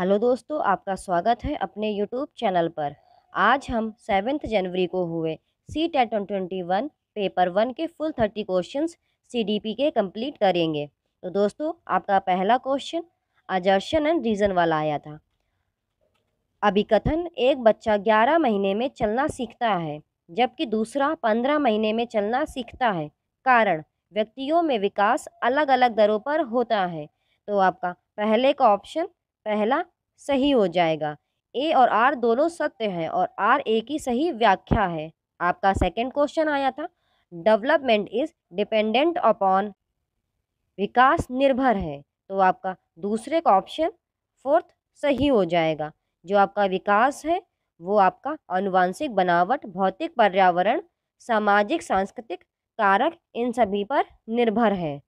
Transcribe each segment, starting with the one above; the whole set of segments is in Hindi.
हेलो दोस्तों आपका स्वागत है अपने यूट्यूब चैनल पर आज हम सेवेंथ जनवरी को हुए C TET twenty one paper one के फुल थर्टी क्वेश्चंस सीडीपी के कंप्लीट करेंगे तो दोस्तों आपका पहला क्वेश्चन अजर्शन एंड रीज़न वाला आया था अभी कथन एक बच्चा ग्यारह महीने में चलना सीखता है जबकि दूसरा पंद्रह महीने में चलना सीखता है कारण व्यक्तियों में विकास अलग अलग दरों पर होता है तो आपका पहले का ऑप्शन पहला सही हो जाएगा ए और आर दोनों सत्य हैं और आर ए की सही व्याख्या है आपका सेकंड क्वेश्चन आया था डेवलपमेंट इज डिपेंडेंट अपॉन विकास निर्भर है तो आपका दूसरे का ऑप्शन फोर्थ सही हो जाएगा जो आपका विकास है वो आपका अनुवांशिक बनावट भौतिक पर्यावरण सामाजिक सांस्कृतिक कारक इन सभी पर निर्भर है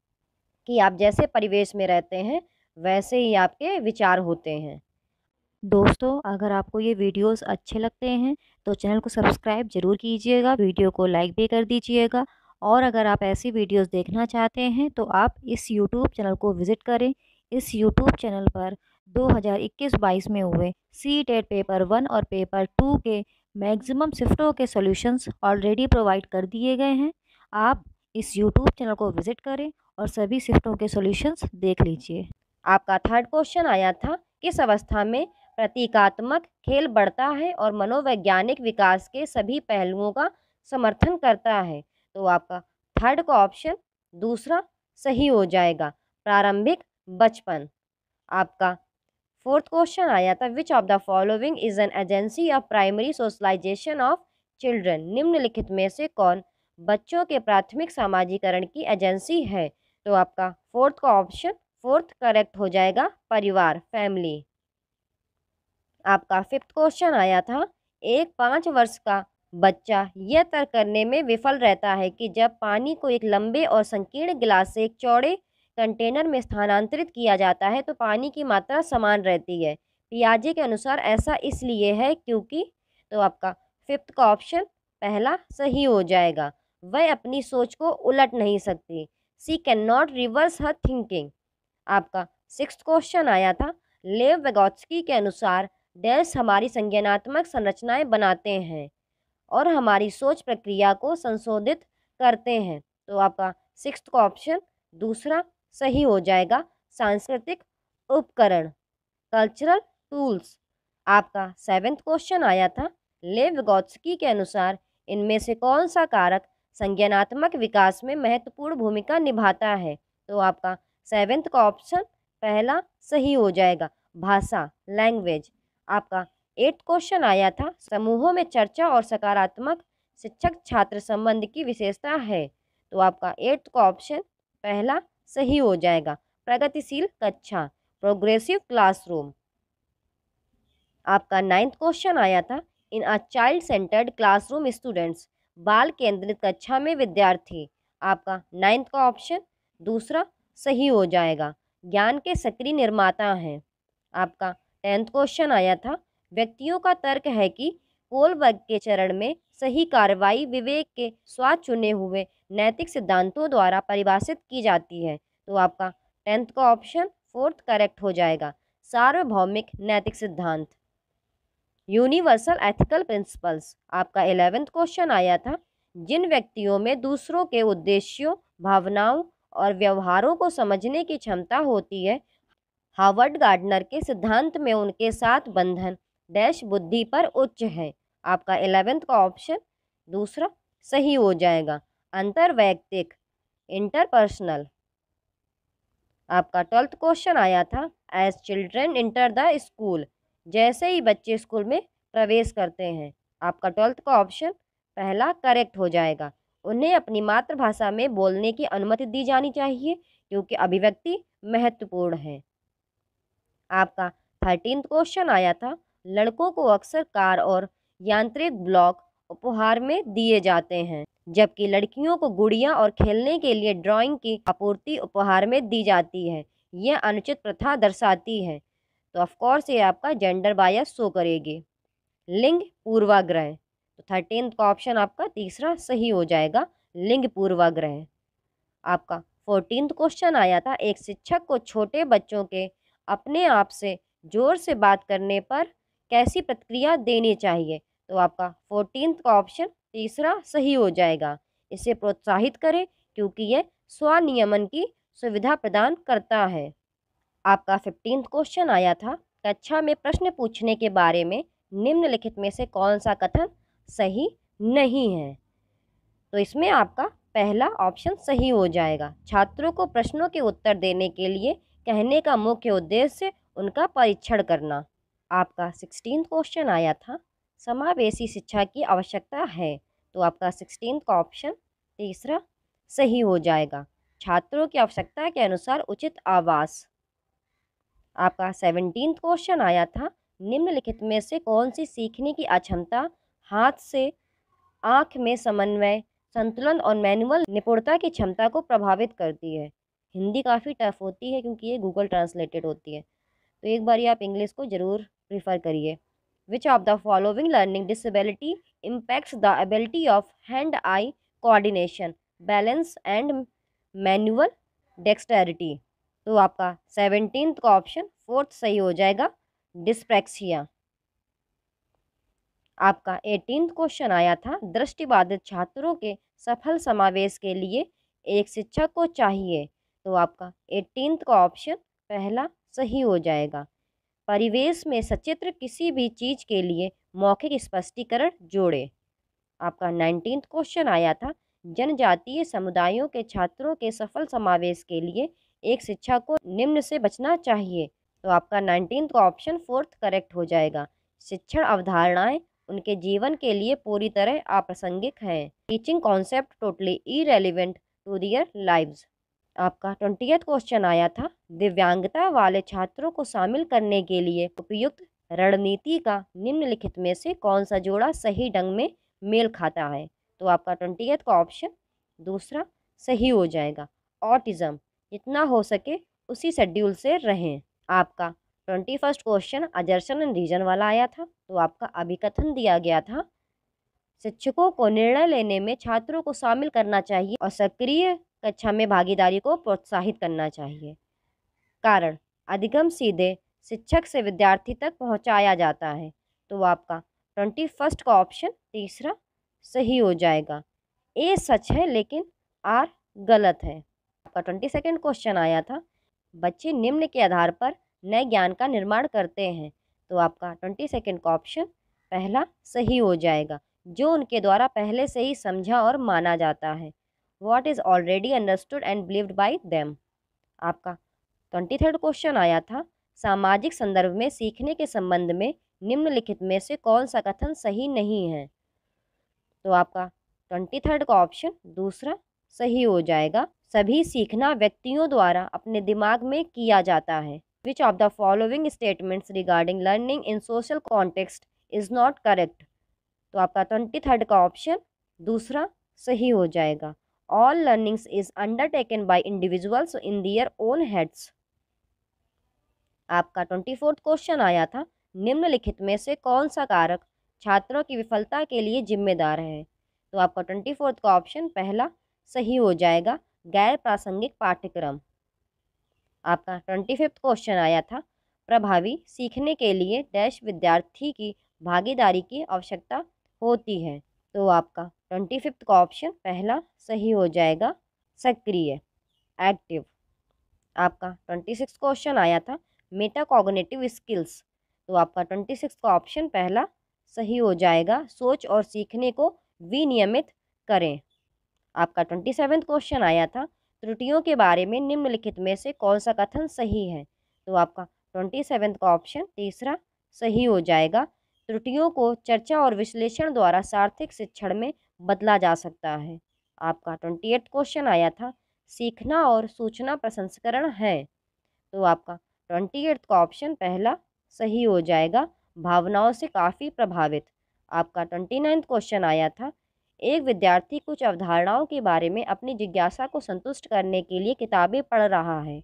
कि आप जैसे परिवेश में रहते हैं वैसे ही आपके विचार होते हैं दोस्तों अगर आपको ये वीडियोस अच्छे लगते हैं तो चैनल को सब्सक्राइब ज़रूर कीजिएगा वीडियो को लाइक भी कर दीजिएगा और अगर आप ऐसी वीडियोस देखना चाहते हैं तो आप इस यूट्यूब चैनल को विज़िट करें इस यूट्यूब चैनल पर 2021-22 में हुए सी टेट पेपर वन और पेपर टू के मैक्सिमम शिफ्टों के सॉल्यूशंस ऑलरेडी प्रोवाइड कर दिए गए हैं आप इस यूट्यूब चैनल को विज़िट करें और सभी शिफ्टों के सॉल्यूशंस देख लीजिए आपका थर्ड क्वेश्चन आया था किस अवस्था में प्रतीकात्मक खेल बढ़ता है और मनोवैज्ञानिक विकास के सभी पहलुओं का समर्थन करता है तो आपका थर्ड का ऑप्शन दूसरा सही हो जाएगा प्रारंभिक बचपन आपका फोर्थ क्वेश्चन आया था which of the following is an agency of primary socialisation of children निम्नलिखित में से कौन बच्चों के प्राथमिक सामाजिकरण की एजेंसी है तो आपका फोर्थ का ऑप्शन फोर्थ करेक्ट हो जाएगा परिवार फैमिली आपका फिफ्थ क्वेश्चन आया था एक पाँच वर्ष का बच्चा यह तय करने में विफल रहता है कि जब पानी को एक लंबे और संकीर्ण गिलास से एक चौड़े कंटेनर में स्थानांतरित किया जाता है तो पानी की मात्रा समान रहती है पियाजे के अनुसार ऐसा इसलिए है क्योंकि तो आपका फिफ्थ का ऑप्शन पहला सही हो जाएगा वह अपनी सोच को उलट नहीं सकती she can not reverse her thinking आपका सिक्स क्वेश्चन आया था लेव वेगोत्सकी के अनुसार डैश हमारी संज्ञानात्मक संरचनाएं बनाते हैं और हमारी सोच प्रक्रिया को संशोधित करते हैं तो आपका सिक्स का ऑप्शन दूसरा सही हो जाएगा सांस्कृतिक उपकरण कल्चरल टूल्स आपका सेवेंथ क्वेश्चन आया था लेव वेगोत्सकी के अनुसार इनमें से कौन सा कारक संज्ञानात्मक विकास में महत्वपूर्ण भूमिका निभाता है तो आपका सेवेंथ का ऑप्शन पहला सही हो जाएगा भाषा लैंग्वेज आपका एट क्वेश्चन आया था समूहों में चर्चा और सकारात्मक शिक्षक छात्र संबंध की विशेषता है तो आपका एट्थ का ऑप्शन पहला सही हो जाएगा प्रगतिशील कक्षा प्रोग्रेसिव क्लासरूम आपका नाइन्थ क्वेश्चन आया था in a child centred classroom students बाल केंद्रित कक्षा में विद्यार्थी आपका नाइन्थ का ऑप्शन दूसरा सही हो जाएगा ज्ञान के सक्रिय निर्माता हैं आपका टेंथ क्वेश्चन आया था व्यक्तियों का तर्क है कि पोल वर्ग के चरण में सही कार्रवाई विवेक के स्वाद चुने हुए नैतिक सिद्धांतों द्वारा परिभाषित की जाती है तो आपका टेंथ का ऑप्शन फोर्थ करेक्ट हो जाएगा सार्वभौमिक नैतिक सिद्धांत यूनिवर्सल एथिकल प्रिंसिपल्स आपका एलेवेंथ क्वेश्चन आया था जिन व्यक्तियों में दूसरों के उद्देश्यों भावनाओं और व्यवहारों को समझने की क्षमता होती है हावर्ड गार्डनर के सिद्धांत में उनके साथ बंधन डैश बुद्धि पर उच्च है आपका एलेवेंथ का ऑप्शन दूसरा सही हो जाएगा अंतर्वैयक्तिक इंटरपर्सनल आपका ट्वेल्थ क्वेश्चन आया था as children enter the school जैसे ही बच्चे स्कूल में प्रवेश करते हैं आपका ट्वेल्थ का ऑप्शन पहला करेक्ट हो जाएगा उन्हें अपनी मातृभाषा में बोलने की अनुमति दी जानी चाहिए क्योंकि अभिव्यक्ति महत्वपूर्ण है आपका थर्टीन क्वेश्चन आया था लड़कों को अक्सर कार और यांत्रिक ब्लॉक उपहार में दिए जाते हैं जबकि लड़कियों को गुड़िया और खेलने के लिए ड्राइंग की आपूर्ति उपहार में दी जाती है यह अनुचित प्रथा दर्शाती है तो ऑफकोर्स ये आपका जेंडर बायस शो करेगी लिंग पूर्वाग्रह तो थर्टीन का ऑप्शन आपका तीसरा सही हो जाएगा लिंग पूर्वाग्रह आपका फोर्टीन क्वेश्चन आया था एक शिक्षक को छोटे बच्चों के अपने आप से जोर से बात करने पर कैसी प्रतिक्रिया देनी चाहिए तो आपका फोर्टीन का ऑप्शन तीसरा सही हो जाएगा इसे प्रोत्साहित करें क्योंकि यह स्वनियमन की सुविधा प्रदान करता है आपका फिफ्टीन क्वेश्चन आया था कक्षा में प्रश्न पूछने के बारे में निम्नलिखित में से कौन सा कथन सही नहीं है तो इसमें आपका पहला ऑप्शन सही हो जाएगा छात्रों को प्रश्नों के उत्तर देने के लिए कहने का मुख्य उद्देश्य उनका परीक्षण करना आपका सिक्सटीन क्वेश्चन आया था समावेशी शिक्षा की आवश्यकता है तो आपका सिक्सटीन का ऑप्शन तीसरा सही हो जाएगा छात्रों की आवश्यकता के अनुसार उचित आवास आपका सेवनटीन क्वेश्चन आया था निम्नलिखित में से कौन सी सीखने की अक्षमता हाथ से आँख में समन्वय संतुलन और मैनुअल निपुणता की क्षमता को प्रभावित करती है हिंदी काफ़ी टफ होती है क्योंकि ये गूगल ट्रांसलेटेड होती है तो एक बार आप इंग्लिश को ज़रूर प्रीफर करिए which of the following learning disability impacts the ability of hand eye coordination balance and manual dexterity तो आपका सेवनटीन का ऑप्शन फोर्थ सही हो जाएगा डिस्प्रैक्सिया आपका एटीन क्वेश्चन आया था दृष्टिबाधित छात्रों के सफल समावेश के लिए एक शिक्षक को चाहिए तो आपका एटीन का ऑप्शन पहला सही हो जाएगा परिवेश में सचित्र किसी भी चीज़ के लिए मौखिक स्पष्टीकरण जोड़े आपका नाइनटीन क्वेश्चन आया था जनजातीय समुदायों के छात्रों के सफल समावेश के लिए एक शिक्षा को निम्न से बचना चाहिए तो आपका नाइनटीन का ऑप्शन फोर्थ करेक्ट हो जाएगा शिक्षण अवधारणाएं उनके जीवन के लिए पूरी तरह अप्रासंगिक हैं teaching concept totally irrelevant to their lives आपका ट्वेंटी क्वेश्चन आया था दिव्यांगता वाले छात्रों को शामिल करने के लिए उपयुक्त रणनीति का निम्नलिखित में से कौन सा जोड़ा सही ढंग में मेल खाता है तो आपका ट्वेंटी का ऑप्शन दूसरा सही हो जाएगा ऑटिज़म जितना हो सके उसी शेड्यूल से रहें आपका twenty first question assertion and reason वाला आया था तो आपका अभिकथन दिया गया था शिक्षकों को निर्णय लेने में छात्रों को शामिल करना चाहिए और सक्रिय कक्षा में भागीदारी को प्रोत्साहित करना चाहिए कारण अधिगम सीधे शिक्षक से विद्यार्थी तक पहुंचाया जाता है तो आपका ट्वेंटी फर्स्ट का ऑप्शन तीसरा सही हो जाएगा ए सच है लेकिन आर गलत है आपका ट्वेंटी सेकेंड क्वेश्चन आया था बच्चे निम्न के आधार पर नए ज्ञान का निर्माण करते हैं तो आपका ट्वेंटी सेकेंड का ऑप्शन पहला सही हो जाएगा जो उनके द्वारा पहले से ही समझा और माना जाता है what is already understood and believed by them आपका ट्वेंटी थर्ड क्वेश्चन आया था सामाजिक संदर्भ में सीखने के संबंध में निम्नलिखित में से कौन सा कथन सही नहीं है तो आपका ट्वेंटी थर्ड का ऑप्शन दूसरा सही हो जाएगा सभी सीखना व्यक्तियों द्वारा अपने दिमाग में किया जाता है which of the following statements regarding learning in social context is not correct तो आपका ट्वेंटी थर्ड का ऑप्शन दूसरा सही हो जाएगा all learnings is undertaken by individuals in their own heads आपका ट्वेंटी फोर्थ क्वेश्चन आया था निम्नलिखित में से कौन सा कारक छात्रों की विफलता के लिए जिम्मेदार है तो आपका ट्वेंटी फोर्थ का ऑप्शन पहला सही हो जाएगा गैर प्रासंगिक पाठ्यक्रम आपका ट्वेंटी फिफ्थ क्वेश्चन आया था प्रभावी सीखने के लिए डैश विद्यार्थी की भागीदारी की आवश्यकता होती है तो आपका ट्वेंटी फिफ्थ का ऑप्शन पहला सही हो जाएगा सक्रिय एक्टिव आपका ट्वेंटी सिक्स क्वेश्चन आया था मेटाकॉग्नेटिव स्किल्स तो आपका ट्वेंटी सिक्स का ऑप्शन पहला सही हो जाएगा सोच और सीखने को विनियमित करें आपका ट्वेंटी सेवेंथ क्वेश्चन आया था त्रुटियों के बारे में निम्नलिखित में से कौन सा कथन सही है तो आपका ट्वेंटी सेवेंथ का ऑप्शन तीसरा सही हो जाएगा त्रुटियों को चर्चा और विश्लेषण द्वारा सार्थक शिक्षण में बदला जा सकता है आपका ट्वेंटी एट क्वेश्चन आया था सीखना और सूचना प्रसंस्करण है तो आपका ट्वेंटी एट का ऑप्शन पहला सही हो जाएगा भावनाओं से काफ़ी प्रभावित आपका ट्वेंटी नाइन्थ क्वेश्चन आया था एक विद्यार्थी कुछ अवधारणाओं के बारे में अपनी जिज्ञासा को संतुष्ट करने के लिए किताबें पढ़ रहा है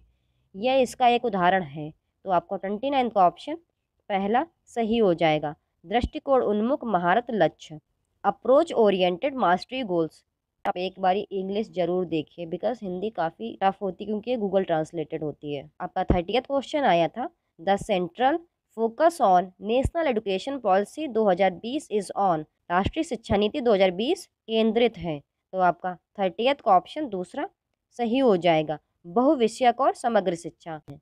यह इसका एक उदाहरण है तो आपको ट्वेंटी नाइन का ऑप्शन पहला सही हो जाएगा दृष्टिकोण उन्मुख महारत लक्ष्य अप्रोच ओरिएंटेड मास्टरी गोल्स आप एक बारी इंग्लिश जरूर देखिए बिकॉज हिंदी काफ़ी टफ होती है क्योंकि ये गूगल ट्रांसलेटेड होती है आपका थर्टियथ क्वेश्चन आया था the central focus on national education policy 2020 is on राष्ट्रीय शिक्षा नीति 2020 केंद्रित है तो आपका थर्टियथ का ऑप्शन दूसरा सही हो जाएगा बहुविषयक और समग्र शिक्षा है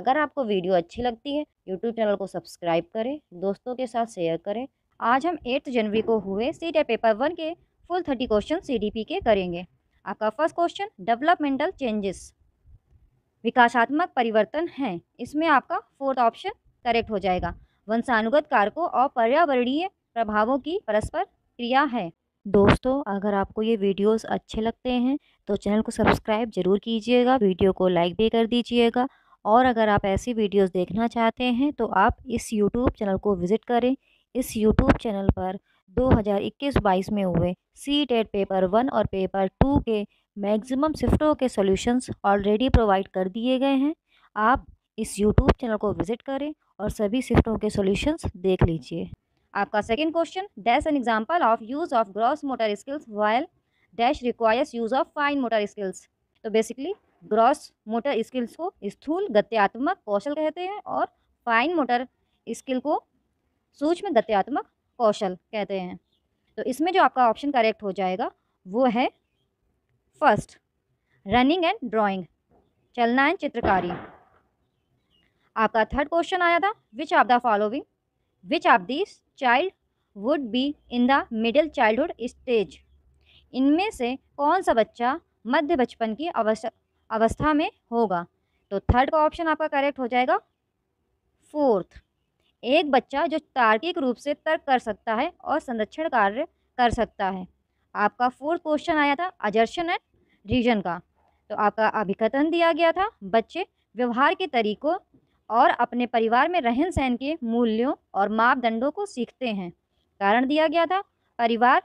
अगर आपको वीडियो अच्छी लगती है यूट्यूब चैनल को सब्सक्राइब करें दोस्तों के साथ शेयर करें आज हम एट्थ जनवरी को हुए सी पेपर वन के फुल थर्टी क्वेश्चन सी के करेंगे आपका फर्स्ट क्वेश्चन डेवलपमेंटल चेंजेस विकासात्मक परिवर्तन है इसमें आपका फोर्थ ऑप्शन करेक्ट हो जाएगा वंशानुगत कारकों और पर्यावरणीय प्रभावों की परस्पर क्रिया है दोस्तों अगर आपको ये वीडियोस अच्छे लगते हैं तो चैनल को सब्सक्राइब जरूर कीजिएगा वीडियो को लाइक भी कर दीजिएगा और अगर आप ऐसी वीडियोस देखना चाहते हैं तो आप इस यूट्यूब चैनल को विज़िट करें इस यूट्यूब चैनल पर 2021-22 में हुए सी टेट पेपर वन और पेपर टू के मैक्सिमम शिफ्टों के सोल्यूशंस ऑलरेडी प्रोवाइड कर दिए गए हैं आप इस यूट्यूब चैनल को विज़िट करें और सभी शिफ्टों के सोल्यूशंस देख लीजिए आपका second question dash an example of use of gross motor skills while dash requires use of fine motor skills तो बेसिकली ग्रॉस मोटर स्किल्स को स्थूल गत्यात्मक कौशल कहते हैं और फाइन मोटर स्किल को सूक्ष्म गत्यात्मक कौशल कहते हैं तो इसमें जो आपका ऑप्शन करेक्ट हो जाएगा वो है फर्स्ट रनिंग एंड ड्राइंग चलना एंड चित्रकारी आपका थर्ड क्वेश्चन आया था which of the following which of this would be in the middle childhood stage इनमें से कौन सा बच्चा मध्य बचपन की अवस्था अवस्था में होगा तो थर्ड का ऑप्शन आपका करेक्ट हो जाएगा फोर्थ एक बच्चा जो तार्किक रूप से तर्क कर सकता है और संरक्षण कार्य कर सकता है आपका फोर्थ क्वेश्चन आया था अजर्शन एंड रीजन का तो आपका अभिकथन दिया गया था बच्चे व्यवहार के तरीकों और अपने परिवार में रहन सहन के मूल्यों और मापदंडों को सीखते हैं कारण दिया गया था परिवार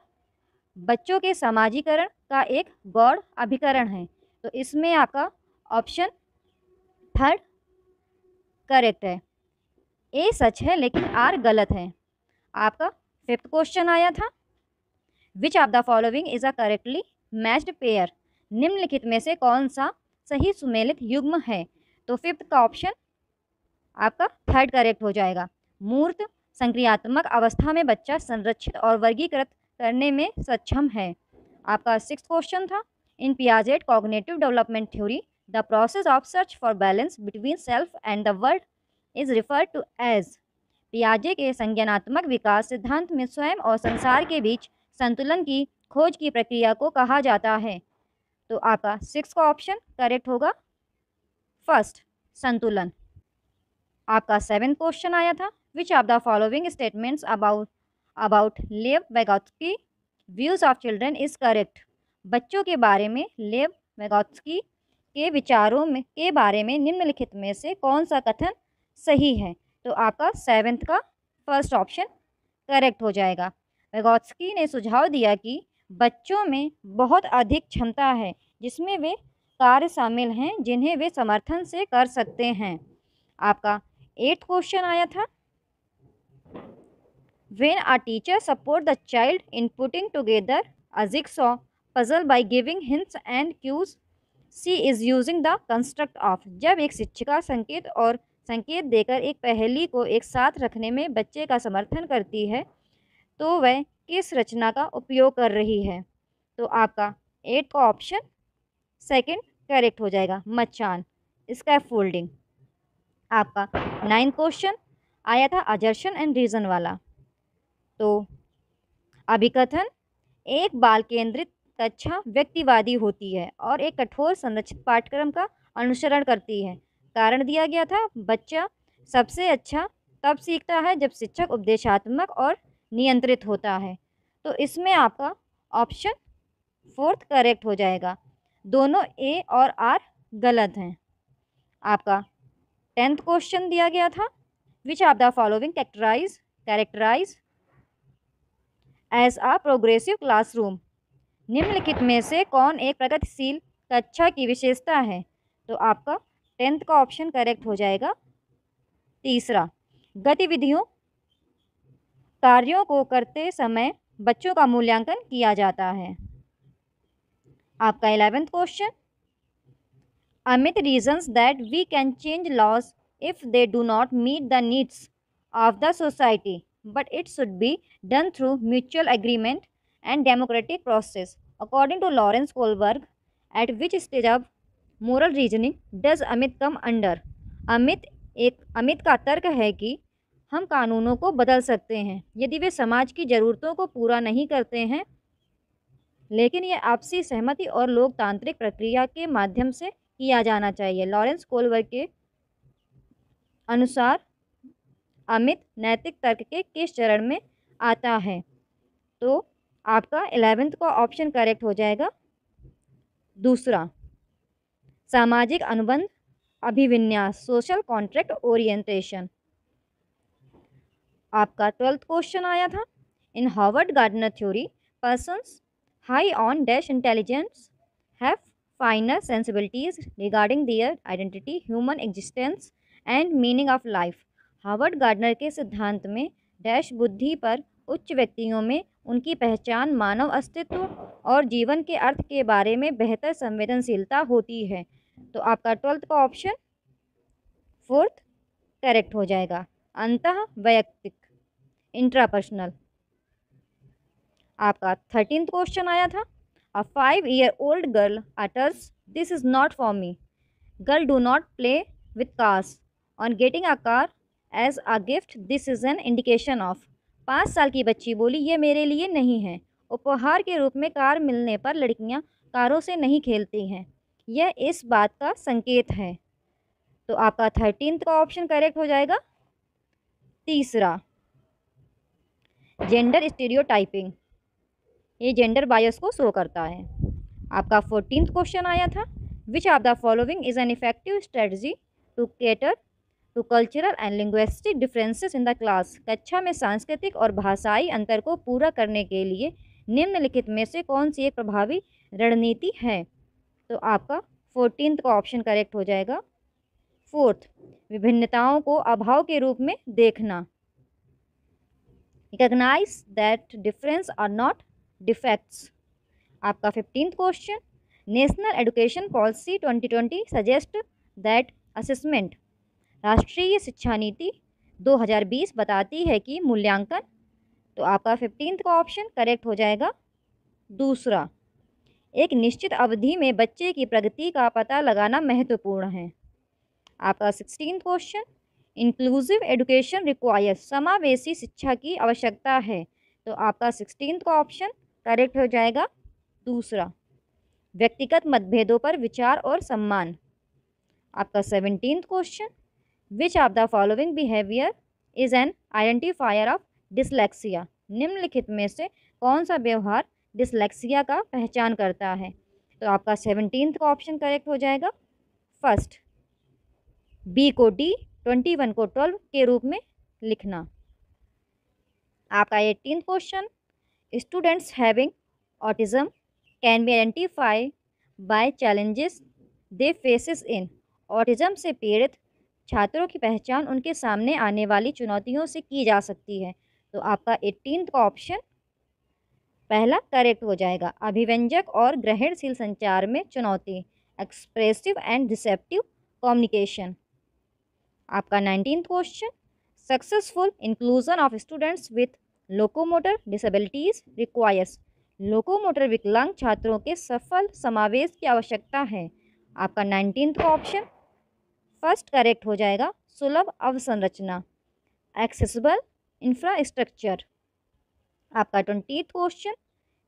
बच्चों के सामाजिकरण का एक गौड़ अभिकरण है तो इसमें आपका ऑप्शन थर्ड करेक्ट है ए सच है लेकिन आर गलत है आपका फिफ्थ क्वेश्चन आया था which of the following is a correctly matched pair निम्नलिखित में से कौन सा सही सुमेलित युग्म है तो फिफ्थ का ऑप्शन आपका थर्ड करेक्ट हो जाएगा मूर्त संक्रियात्मक अवस्था में बच्चा संरक्षित और वर्गीकृत करने में सक्षम है आपका सिक्स क्वेश्चन था in Piaget cognitive development theory the process of search for balance between self and the world is referred to as पियाजे के संज्ञानात्मक विकास सिद्धांत में स्वयं और संसार के बीच संतुलन की खोज की प्रक्रिया को कहा जाता है तो आपका सिक्स का ऑप्शन करेक्ट होगा फर्स्ट संतुलन आपका सेवन क्वेश्चन आया था which are the following statements about about Lev Vygotsky views of children is correct बच्चों के बारे में लेव वेगोत्सकी के विचारों में के बारे में निम्नलिखित में से कौन सा कथन सही है तो आपका सेवेंथ का फर्स्ट ऑप्शन करेक्ट हो जाएगा वेगोत्सकी ने सुझाव दिया कि बच्चों में बहुत अधिक क्षमता है जिसमें वे कार्य शामिल हैं जिन्हें वे समर्थन से कर सकते हैं आपका एट क्वेश्चन आया था when a teacher support the child in putting together a jigsaw puzzle by giving hints and cues she is using the construct of जब एक शिक्षिका संकेत और संकेत देकर एक पहेली को एक साथ रखने में बच्चे का समर्थन करती है तो वह किस रचना का उपयोग कर रही है तो आपका एट का ऑप्शन सेकेंड करेक्ट हो जाएगा मचान इसका फोल्डिंग आपका नाइन्थ क्वेश्चन आया था आजर्शन एंड रीज़न वाला तो अभिकथन एक बाल केंद्रित कक्षा व्यक्तिवादी होती है और एक कठोर संरक्षित पाठ्यक्रम का अनुसरण करती है कारण दिया गया था बच्चा सबसे अच्छा तब सीखता है जब शिक्षक उपदेशात्मक और नियंत्रित होता है तो इसमें आपका ऑप्शन फोर्थ करेक्ट हो जाएगा दोनों ए और आर गलत हैं आपका टेंथ क्वेश्चन दिया गया था which are the following characterise characterise as a progressive classroom निम्नलिखित में से कौन एक प्रगतिशील कक्षा की विशेषता है तो आपका टेंथ का ऑप्शन करेक्ट हो जाएगा तीसरा गतिविधियों कार्यों को करते समय बच्चों का मूल्यांकन किया जाता है आपका eleventh question Amit reasons that we can change laws if they do not meet the needs of the society but it should be done through mutual agreement and democratic process according to Lawrence Kohlberg at which stage of moral reasoning does Amit come under Amit एक अमित का तर्क है कि हम कानूनों को बदल सकते हैं यदि वे समाज की ज़रूरतों को पूरा नहीं करते हैं लेकिन ये आपसी सहमति और लोकतांत्रिक प्रक्रिया के माध्यम से किया जाना चाहिए लॉरेंस कोलवर के अनुसार अमित नैतिक तर्क के किस चरण में आता है तो आपका एलेवेंथ का ऑप्शन करेक्ट हो जाएगा दूसरा सामाजिक अनुबंध अभिविन्यास सोशल कॉन्ट्रैक्ट ओरिएंटेशन आपका ट्वेल्थ क्वेश्चन आया था in Howard Gardner theory person high on dash intelligence have finer sensibilities regarding their identity human existence and meaning of life Harvard Gardner के सिद्धांत में डैश बुद्धि पर उच्च व्यक्तियों में उनकी पहचान मानव अस्तित्व और जीवन के अर्थ के बारे में बेहतर संवेदनशीलता होती है तो आपका ट्वेल्थ का ऑप्शन फोर्थ करेक्ट हो जाएगा अंतः वैयक्तिक इंट्रापर्सनल आपका थर्टीन क्वेश्चन आया था A 5 year old girl utters, This is not for me. Girl, do not play with cars. On getting a car as a gift, this is an indication of. 5 saal ki bachchi boli ye mere liye nahi hai उपहार ke roop mein car milne par ladkiyan कारों से नहीं खेलती हैं यह इस बात का संकेत है तो आपका थर्टीन का ऑप्शन करेक्ट हो जाएगा तीसरा जेंडर स्टीरियोटाइपिंग ये जेंडर बायस को शो करता है आपका फोर्टीन क्वेश्चन आया था which of the following is an effective strategy to cater to cultural and linguistic differences in the class कक्षा में सांस्कृतिक और भाषाई अंतर को पूरा करने के लिए निम्नलिखित में से कौन सी एक प्रभावी रणनीति है तो आपका फोर्टीन का ऑप्शन करेक्ट हो जाएगा फोर्थ विभिन्नताओं को अभाव के रूप में देखना recognise that difference are not defects आपका fifteenth question national education policy 2020 suggest that assessment राष्ट्रीय शिक्षा नीति 2020 बताती है कि मूल्यांकन तो आपका फिफ्टींथ का ऑप्शन करेक्ट हो जाएगा दूसरा एक निश्चित अवधि में बच्चे की प्रगति का पता लगाना महत्वपूर्ण है आपका sixteen question inclusive education requires समावेशी शिक्षा की आवश्यकता है तो आपका सिक्सटीन का ऑप्शन करेक्ट हो जाएगा दूसरा व्यक्तिगत मतभेदों पर विचार और सम्मान आपका seventeen question which of the following behaviour is an identifier of dyslexia निम्नलिखित में से कौन सा व्यवहार डिसलेक्सिया का पहचान करता है तो आपका सेवनटीन का ऑप्शन करेक्ट हो जाएगा फर्स्ट बी को डी ट्वेंटी वन को ट्वेल्व के रूप में लिखना आपका eighteen question Students having autism can be identified by challenges they faces in autism से पीड़ित छात्रों की पहचान उनके सामने आने वाली चुनौतियों से की जा सकती है तो आपका एट्टीन का ऑप्शन पहला करेक्ट हो जाएगा अभिव्यंजक और ग्रहणशील संचार में चुनौती एक्सप्रेसिव एंड डिसेप्टिव कम्युनिकेशन आपका nineteen question successful inclusion of students with locomotor disabilities requires locomotor विकलांग छात्रों के सफल समावेश की आवश्यकता है आपका नाइनटीन का ऑप्शन फर्स्ट करेक्ट हो जाएगा सुलभ अवसंरचना एक्सेसिबल इंफ्रास्ट्रक्चर आपका twenty question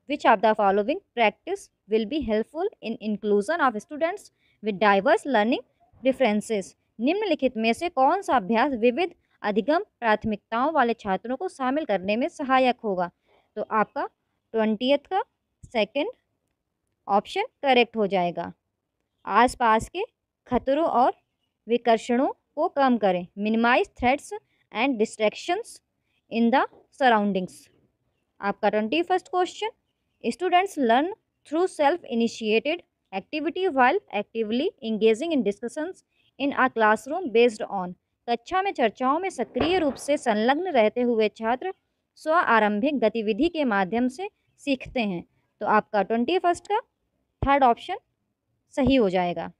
which are the following practice will be helpful in inclusion of students with diverse learning differences निम्नलिखित में से कौन सा अभ्यास विविध अधिगम प्राथमिकताओं वाले छात्रों को शामिल करने में सहायक होगा तो आपका ट्वेंटियथ का सेकंड ऑप्शन करेक्ट हो जाएगा आसपास के खतरों और विकर्षणों को कम करें minimise threats and distractions in the surroundings आपका twenty first question students learn through self initiated activity while actively engaging in discussions in a classroom based on कक्षा में चर्चाओं में सक्रिय रूप से संलग्न रहते हुए छात्र स्व आरंभिक गतिविधि के माध्यम से सीखते हैं तो आपका ट्वेंटी फर्स्ट का थर्ड ऑप्शन सही हो जाएगा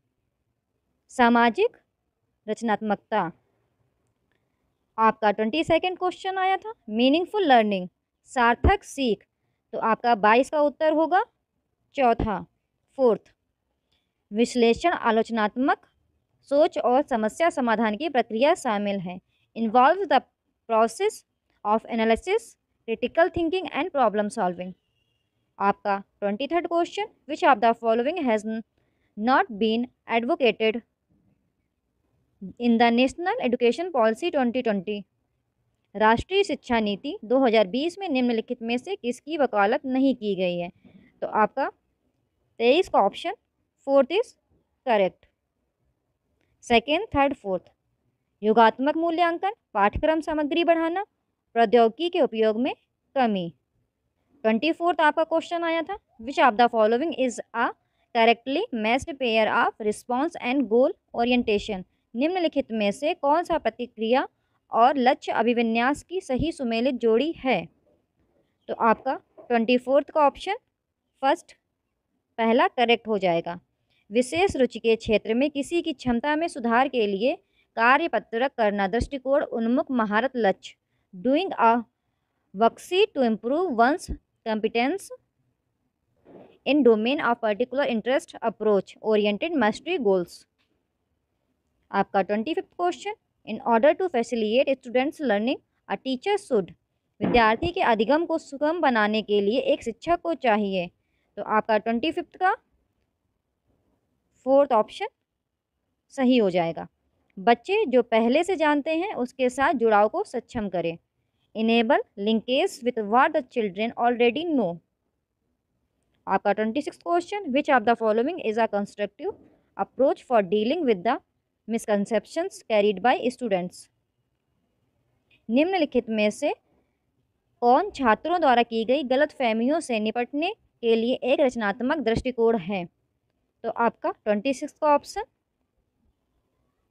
सामाजिक रचनात्मकता आपका ट्वेंटी सेकेंड क्वेश्चन आया था मीनिंगफुल लर्निंग सार्थक सीख तो आपका बाईस का उत्तर होगा चौथा फोर्थ विश्लेषण आलोचनात्मक सोच और समस्या समाधान की प्रक्रिया शामिल है involve the process of analysis critical thinking and problem solving आपका twenty third question which of the following has not been advocated in the national education policy twenty twenty राष्ट्रीय शिक्षा नीति 2020 में निम्नलिखित में से किसकी वकालत नहीं की गई है तो आपका तेईस का option fourth is correct second third fourth योगात्मक मूल्यांकन पाठ्यक्रम सामग्री बढ़ाना प्रौद्योगिकी के उपयोग में कमी ट्वेंटी फोर्थ आपका क्वेश्चन आया था which of the following is a correctly matched pair of response and goal orientation निम्नलिखित में से कौन सा प्रतिक्रिया और लक्ष्य अभिविन्यास की सही सुमेलित जोड़ी है तो आपका ट्वेंटी फोर्थ का ऑप्शन फर्स्ट पहला करेक्ट हो जाएगा विशेष रुचि के क्षेत्र में किसी की क्षमता में सुधार के लिए कार्यपत्रक करना दृष्टिकोण उन्मुख महारत लक्ष्य डूइंग अ वक्सी to improve one's competence in domain of particular interest approach oriented mastery goals आपका twenty fifth question in order to facilitate students learning a teacher should विद्यार्थी के अधिगम को सुगम बनाने के लिए एक शिक्षक को चाहिए तो आपका ट्वेंटी फिफ्थ का फोर्थ ऑप्शन सही हो जाएगा बच्चे जो पहले से जानते हैं उसके साथ जुड़ाव को सक्षम करें enable linkage with what the children already know आपका twenty six question which of the following is a constructive approach for dealing with the misconceptions carried by students निम्नलिखित में से कौन छात्रों द्वारा की गई गलत फहमियों से निपटने के लिए एक रचनात्मक दृष्टिकोण है तो आपका ट्वेंटी सिक्स का ऑप्शन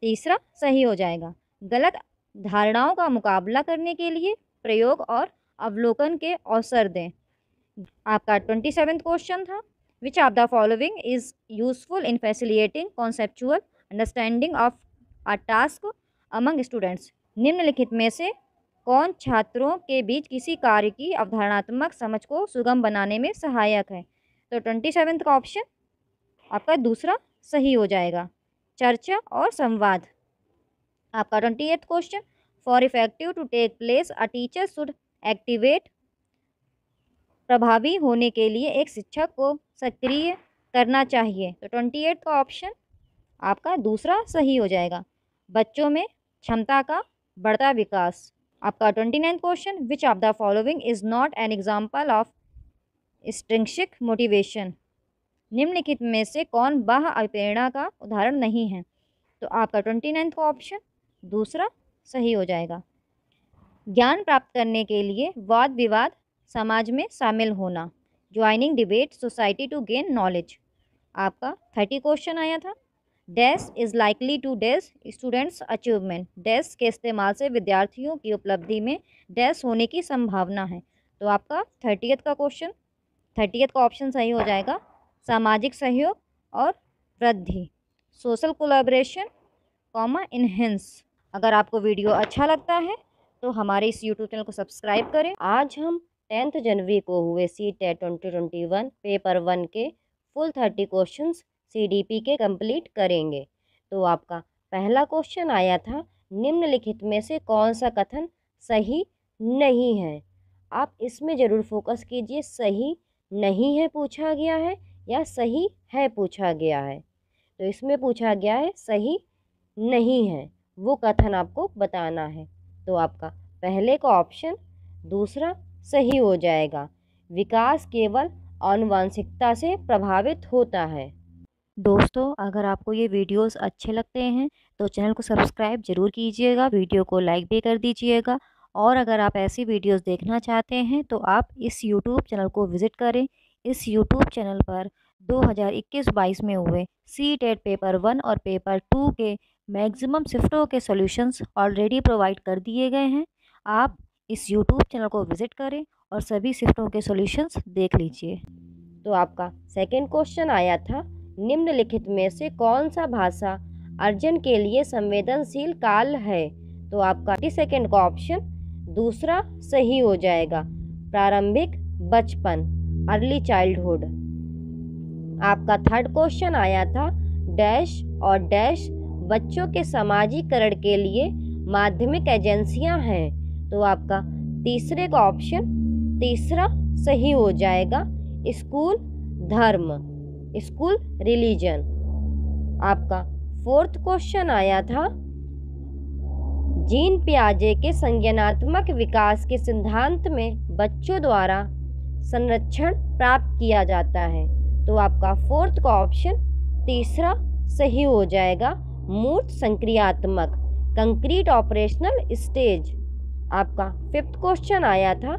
तीसरा सही हो जाएगा गलत धारणाओं का मुकाबला करने के लिए प्रयोग और अवलोकन के अवसर दें आपका ट्वेंटी सेवेंथ क्वेश्चन था which of the following is useful in facilitating conceptual understanding of a task among students निम्नलिखित में से कौन छात्रों के बीच किसी कार्य की अवधारणात्मक समझ को सुगम बनाने में सहायक है तो ट्वेंटी सेवेंथ का ऑप्शन आपका दूसरा सही हो जाएगा चर्चा और संवाद आपका twenty eighth question for effective to take place a teacher should activate प्रभावी होने के लिए एक शिक्षक को सक्रिय करना चाहिए तो ट्वेंटी एट का ऑप्शन आपका दूसरा सही हो जाएगा बच्चों में क्षमता का बढ़ता विकास आपका twenty ninth question which of the following is not an example of intrinsic motivation निम्नलिखित में से कौन बाह अपेरणा का उदाहरण नहीं है तो आपका ट्वेंटी नाइन्थ का ऑप्शन दूसरा सही हो जाएगा ज्ञान प्राप्त करने के लिए वाद विवाद समाज में शामिल होना joining debate society to gain knowledge आपका थर्टी क्वेश्चन आया था dash is likely to dash students achievement dash के इस्तेमाल से विद्यार्थियों की उपलब्धि में डैश होने की संभावना है तो आपका थर्टियथ का क्वेश्चन थर्टियथ का ऑप्शन सही हो जाएगा सामाजिक सहयोग और वृद्धि सोशल कोलाब्रेशन कॉमा इन्हेंस अगर आपको वीडियो अच्छा लगता है तो हमारे इस यूट्यूब चैनल को सब्सक्राइब करें आज हम टेंथ जनवरी को हुए C TET twenty twenty one paper one के full thirty question C D P के कंप्लीट करेंगे तो आपका पहला क्वेश्चन आया था निम्नलिखित में से कौन सा कथन सही नहीं है आप इसमें ज़रूर फोकस कीजिए सही नहीं है पूछा गया है या सही है पूछा गया है तो इसमें पूछा गया है सही नहीं है वो कथन आपको बताना है तो आपका पहले का ऑप्शन दूसरा सही हो जाएगा विकास केवल अनुवांशिकता से प्रभावित होता है दोस्तों अगर आपको ये वीडियोस अच्छे लगते हैं तो चैनल को सब्सक्राइब ज़रूर कीजिएगा वीडियो को लाइक भी कर दीजिएगा और अगर आप ऐसी वीडियोस देखना चाहते हैं तो आप इस यूट्यूब चैनल को विज़िट करें इस यूट्यूब चैनल पर 2021-22 में हुए सी टेट पेपर वन और पेपर टू के मैक्सिमम शिफ्टों के सॉल्यूशंस ऑलरेडी प्रोवाइड कर दिए गए हैं आप इस यूट्यूब चैनल को विज़िट करें और सभी शिफ्टों के सॉल्यूशंस देख लीजिए तो आपका सेकेंड क्वेश्चन आया था निम्नलिखित में से कौन सा भाषा अर्जन के लिए संवेदनशील काल है तो आपका सेकेंड का ऑप्शन दूसरा सही हो जाएगा प्रारंभिक बचपन अर्ली चाइल्डहुड आपका थर्ड क्वेश्चन आया था डैश और डैश बच्चों के समाजीकरण के लिए माध्यमिक एजेंसियां हैं तो आपका तीसरे का ऑप्शन तीसरा सही हो जाएगा स्कूल धर्म स्कूल रिलीजन आपका फोर्थ क्वेश्चन आया था जीन पियाजे के संज्ञानात्मक विकास के सिद्धांत में बच्चों द्वारा संरक्षण प्राप्त किया जाता है तो आपका फोर्थ का ऑप्शन तीसरा सही हो जाएगा मूर्त संक्रियात्मक कंक्रीट ऑपरेशनल स्टेज आपका फिफ्थ क्वेश्चन आया था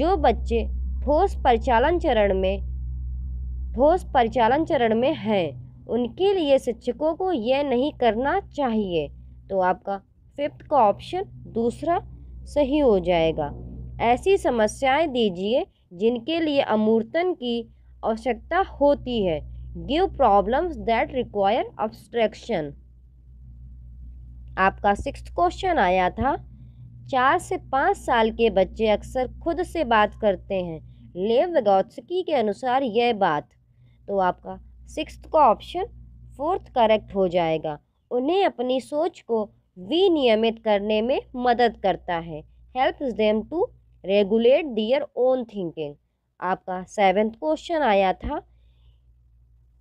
जो बच्चे ठोस परिचालन चरण में ठोस परिचालन चरण में हैं उनके लिए शिक्षकों को यह नहीं करना चाहिए तो आपका फिफ्थ का ऑप्शन दूसरा सही हो जाएगा ऐसी समस्याएं दीजिए जिनके लिए अमूर्तन की आवश्यकता होती है give problems that require abstraction आपका सिक्स क्वेश्चन आया था चार से पाँच साल के बच्चे अक्सर खुद से बात करते हैं लेव गौत्सकी के अनुसार यह बात तो आपका सिक्स का ऑप्शन फोर्थ करेक्ट हो जाएगा उन्हें अपनी सोच को विनियमित करने में मदद करता है helps them to regulate their own thinking आपका सेवेंथ क्वेश्चन आया था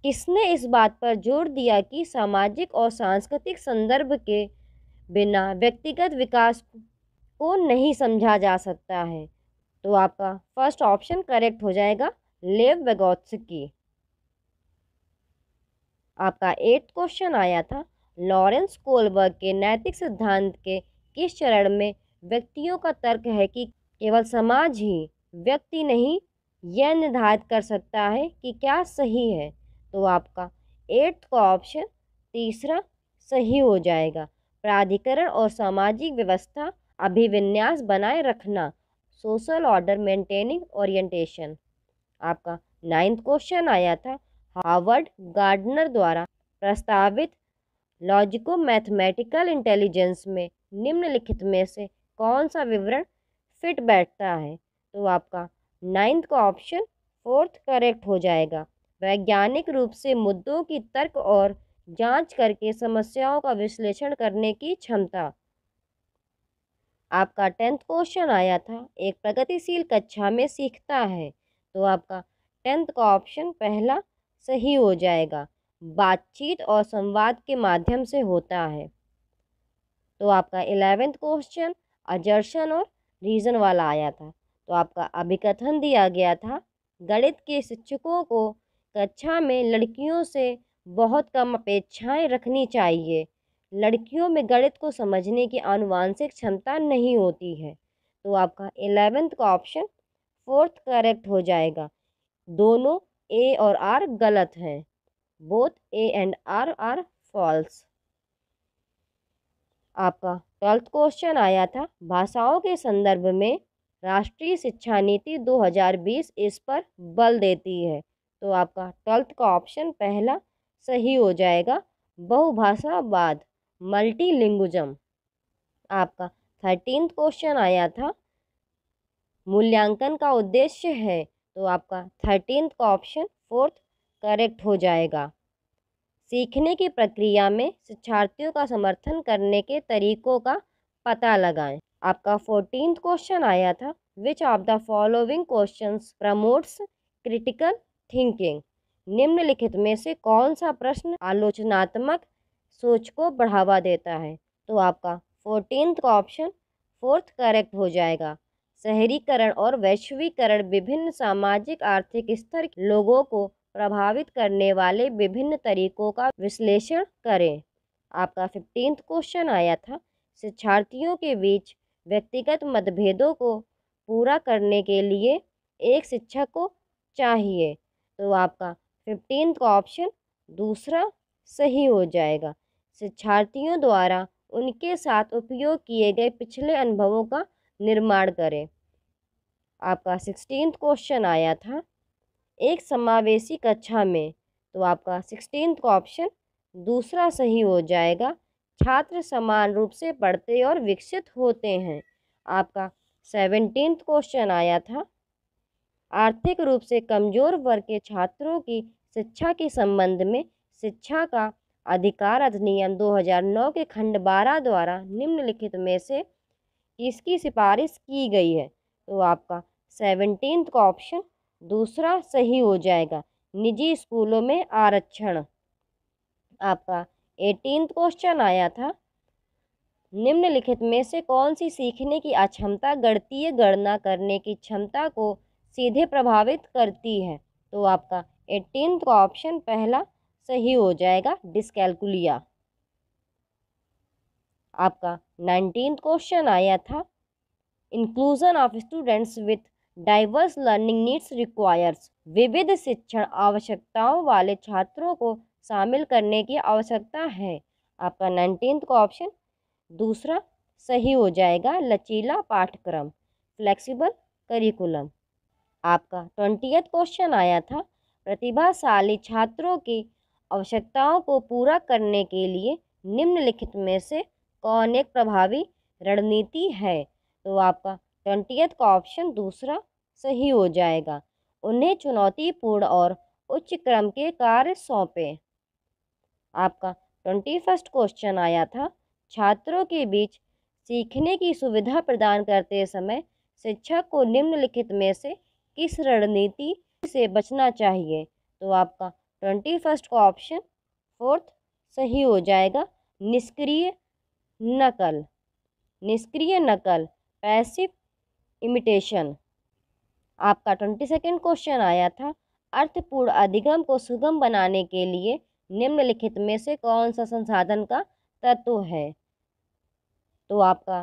किसने इस बात पर जोर दिया कि सामाजिक और सांस्कृतिक संदर्भ के बिना व्यक्तिगत विकास को नहीं समझा जा सकता है तो आपका फर्स्ट ऑप्शन करेक्ट हो जाएगा लेव बेगोत्सकी आपका एट्थ क्वेश्चन आया था लॉरेंस कोलबर्ग के नैतिक सिद्धांत के किस चरण में व्यक्तियों का तर्क है कि केवल समाज ही व्यक्ति नहीं यह निर्धारित कर सकता है कि क्या सही है तो आपका एट्थ का ऑप्शन तीसरा सही हो जाएगा प्राधिकरण और सामाजिक व्यवस्था अभिविन्यास बनाए रखना सोशल ऑर्डर मेंटेनिंग ओरिएंटेशन आपका नाइन्थ क्वेश्चन आया था हार्वर्ड गार्डनर द्वारा प्रस्तावित लॉजिको मैथमेटिकल इंटेलिजेंस में निम्नलिखित में से कौन सा विवरण फिट बैठता है तो आपका नाइन्थ का ऑप्शन फोर्थ करेक्ट हो जाएगा वैज्ञानिक रूप से मुद्दों की तर्क और जांच करके समस्याओं का विश्लेषण करने की क्षमता आपका टेंथ क्वेश्चन आया था एक प्रगतिशील कक्षा में सीखता है तो आपका टेंथ का ऑप्शन पहला सही हो जाएगा बातचीत और संवाद के माध्यम से होता है तो आपका इलेवेंथ क्वेश्चन अजर्शन और रीज़न वाला आया था तो आपका अभिकथन दिया गया था गणित के शिक्षकों को कक्षा में लड़कियों से बहुत कम अपेक्षाएँ रखनी चाहिए लड़कियों में गणित को समझने की आनुवांशिक क्षमता नहीं होती है तो आपका एलेवेंथ का ऑप्शन फोर्थ करेक्ट हो जाएगा दोनों ए और आर गलत हैं both A and R are false आपका ट्वेल्थ क्वेश्चन आया था भाषाओं के संदर्भ में राष्ट्रीय शिक्षा नीति 2020 इस पर बल देती है तो आपका ट्वेल्थ का ऑप्शन पहला सही हो जाएगा बहुभाषावाद मल्टीलिंगुजम आपका थर्टीन क्वेश्चन आया था मूल्यांकन का उद्देश्य है तो आपका थर्टीन का ऑप्शन फोर्थ करेक्ट हो जाएगा सीखने की प्रक्रिया में शिक्षार्थियों का समर्थन करने के तरीकों का पता लगाएं आपका फोर्टीन क्वेश्चन आया था which of the following question promotes critical thinking निम्नलिखित में से कौन सा प्रश्न आलोचनात्मक सोच को बढ़ावा देता है तो आपका फोर्टीन का ऑप्शन फोर्थ करेक्ट हो जाएगा शहरीकरण और वैश्वीकरण विभिन्न सामाजिक आर्थिक स्तर लोगों को प्रभावित करने वाले विभिन्न तरीकों का विश्लेषण करें आपका फिफ्टींथ क्वेश्चन आया था शिक्षार्थियों के बीच व्यक्तिगत मतभेदों को पूरा करने के लिए एक शिक्षक को चाहिए तो आपका फिफ्टीन का ऑप्शन दूसरा सही हो जाएगा शिक्षार्थियों द्वारा उनके साथ उपयोग किए गए पिछले अनुभवों का निर्माण करें आपका सिक्सटीन क्वेश्चन आया था एक समावेशी कक्षा में तो आपका सिक्सटीन का ऑप्शन दूसरा सही हो जाएगा छात्र समान रूप से पढ़ते और विकसित होते हैं आपका सेवनटीन क्वेश्चन आया था आर्थिक रूप से कमज़ोर वर्ग के छात्रों की शिक्षा के संबंध में शिक्षा का अधिकार अधिनियम 2009 के खंड 12 द्वारा निम्नलिखित में से किसकी सिफारिश की गई है तो आपका सेवनटीन का ऑप्शन दूसरा सही हो जाएगा निजी स्कूलों में आरक्षण आपका एटीन क्वेश्चन आया था निम्नलिखित में से कौन सी सीखने की अक्षमता गणतीय गणना करने की क्षमता को सीधे प्रभावित करती है तो आपका एटीन का ऑप्शन पहला सही हो जाएगा डिस्कैलकुलिया आपका नाइनटीन क्वेश्चन आया था inclusion of students with diverse learning needs requires विविध शिक्षण आवश्यकताओं वाले छात्रों को शामिल करने की आवश्यकता है आपका नाइनटीन का ऑप्शन दूसरा सही हो जाएगा लचीला पाठ्यक्रम फ्लेक्सिबल करिकुलम आपका ट्वेंटियथ क्वेश्चन आया था प्रतिभाशाली छात्रों की आवश्यकताओं को पूरा करने के लिए निम्नलिखित में से कौन एक प्रभावी रणनीति है तो आपका ट्वेंटी का ऑप्शन दूसरा सही हो जाएगा उन्हें चुनौतीपूर्ण और उच्च क्रम के कार्य सौंपे आपका ट्वेंटी फर्स्ट क्वेश्चन आया था छात्रों के बीच सीखने की सुविधा प्रदान करते समय शिक्षक को निम्नलिखित में से किस रणनीति से बचना चाहिए तो आपका ट्वेंटी फर्स्ट का ऑप्शन फोर्थ सही हो जाएगा निष्क्रिय नकल निष्क्रिय नकल पैसिव इमिटेशन आपका ट्वेंटी सेकेंड क्वेश्चन आया था अर्थपूर्ण अधिगम को सुगम बनाने के लिए निम्नलिखित में से कौन सा संसाधन का तत्व है तो आपका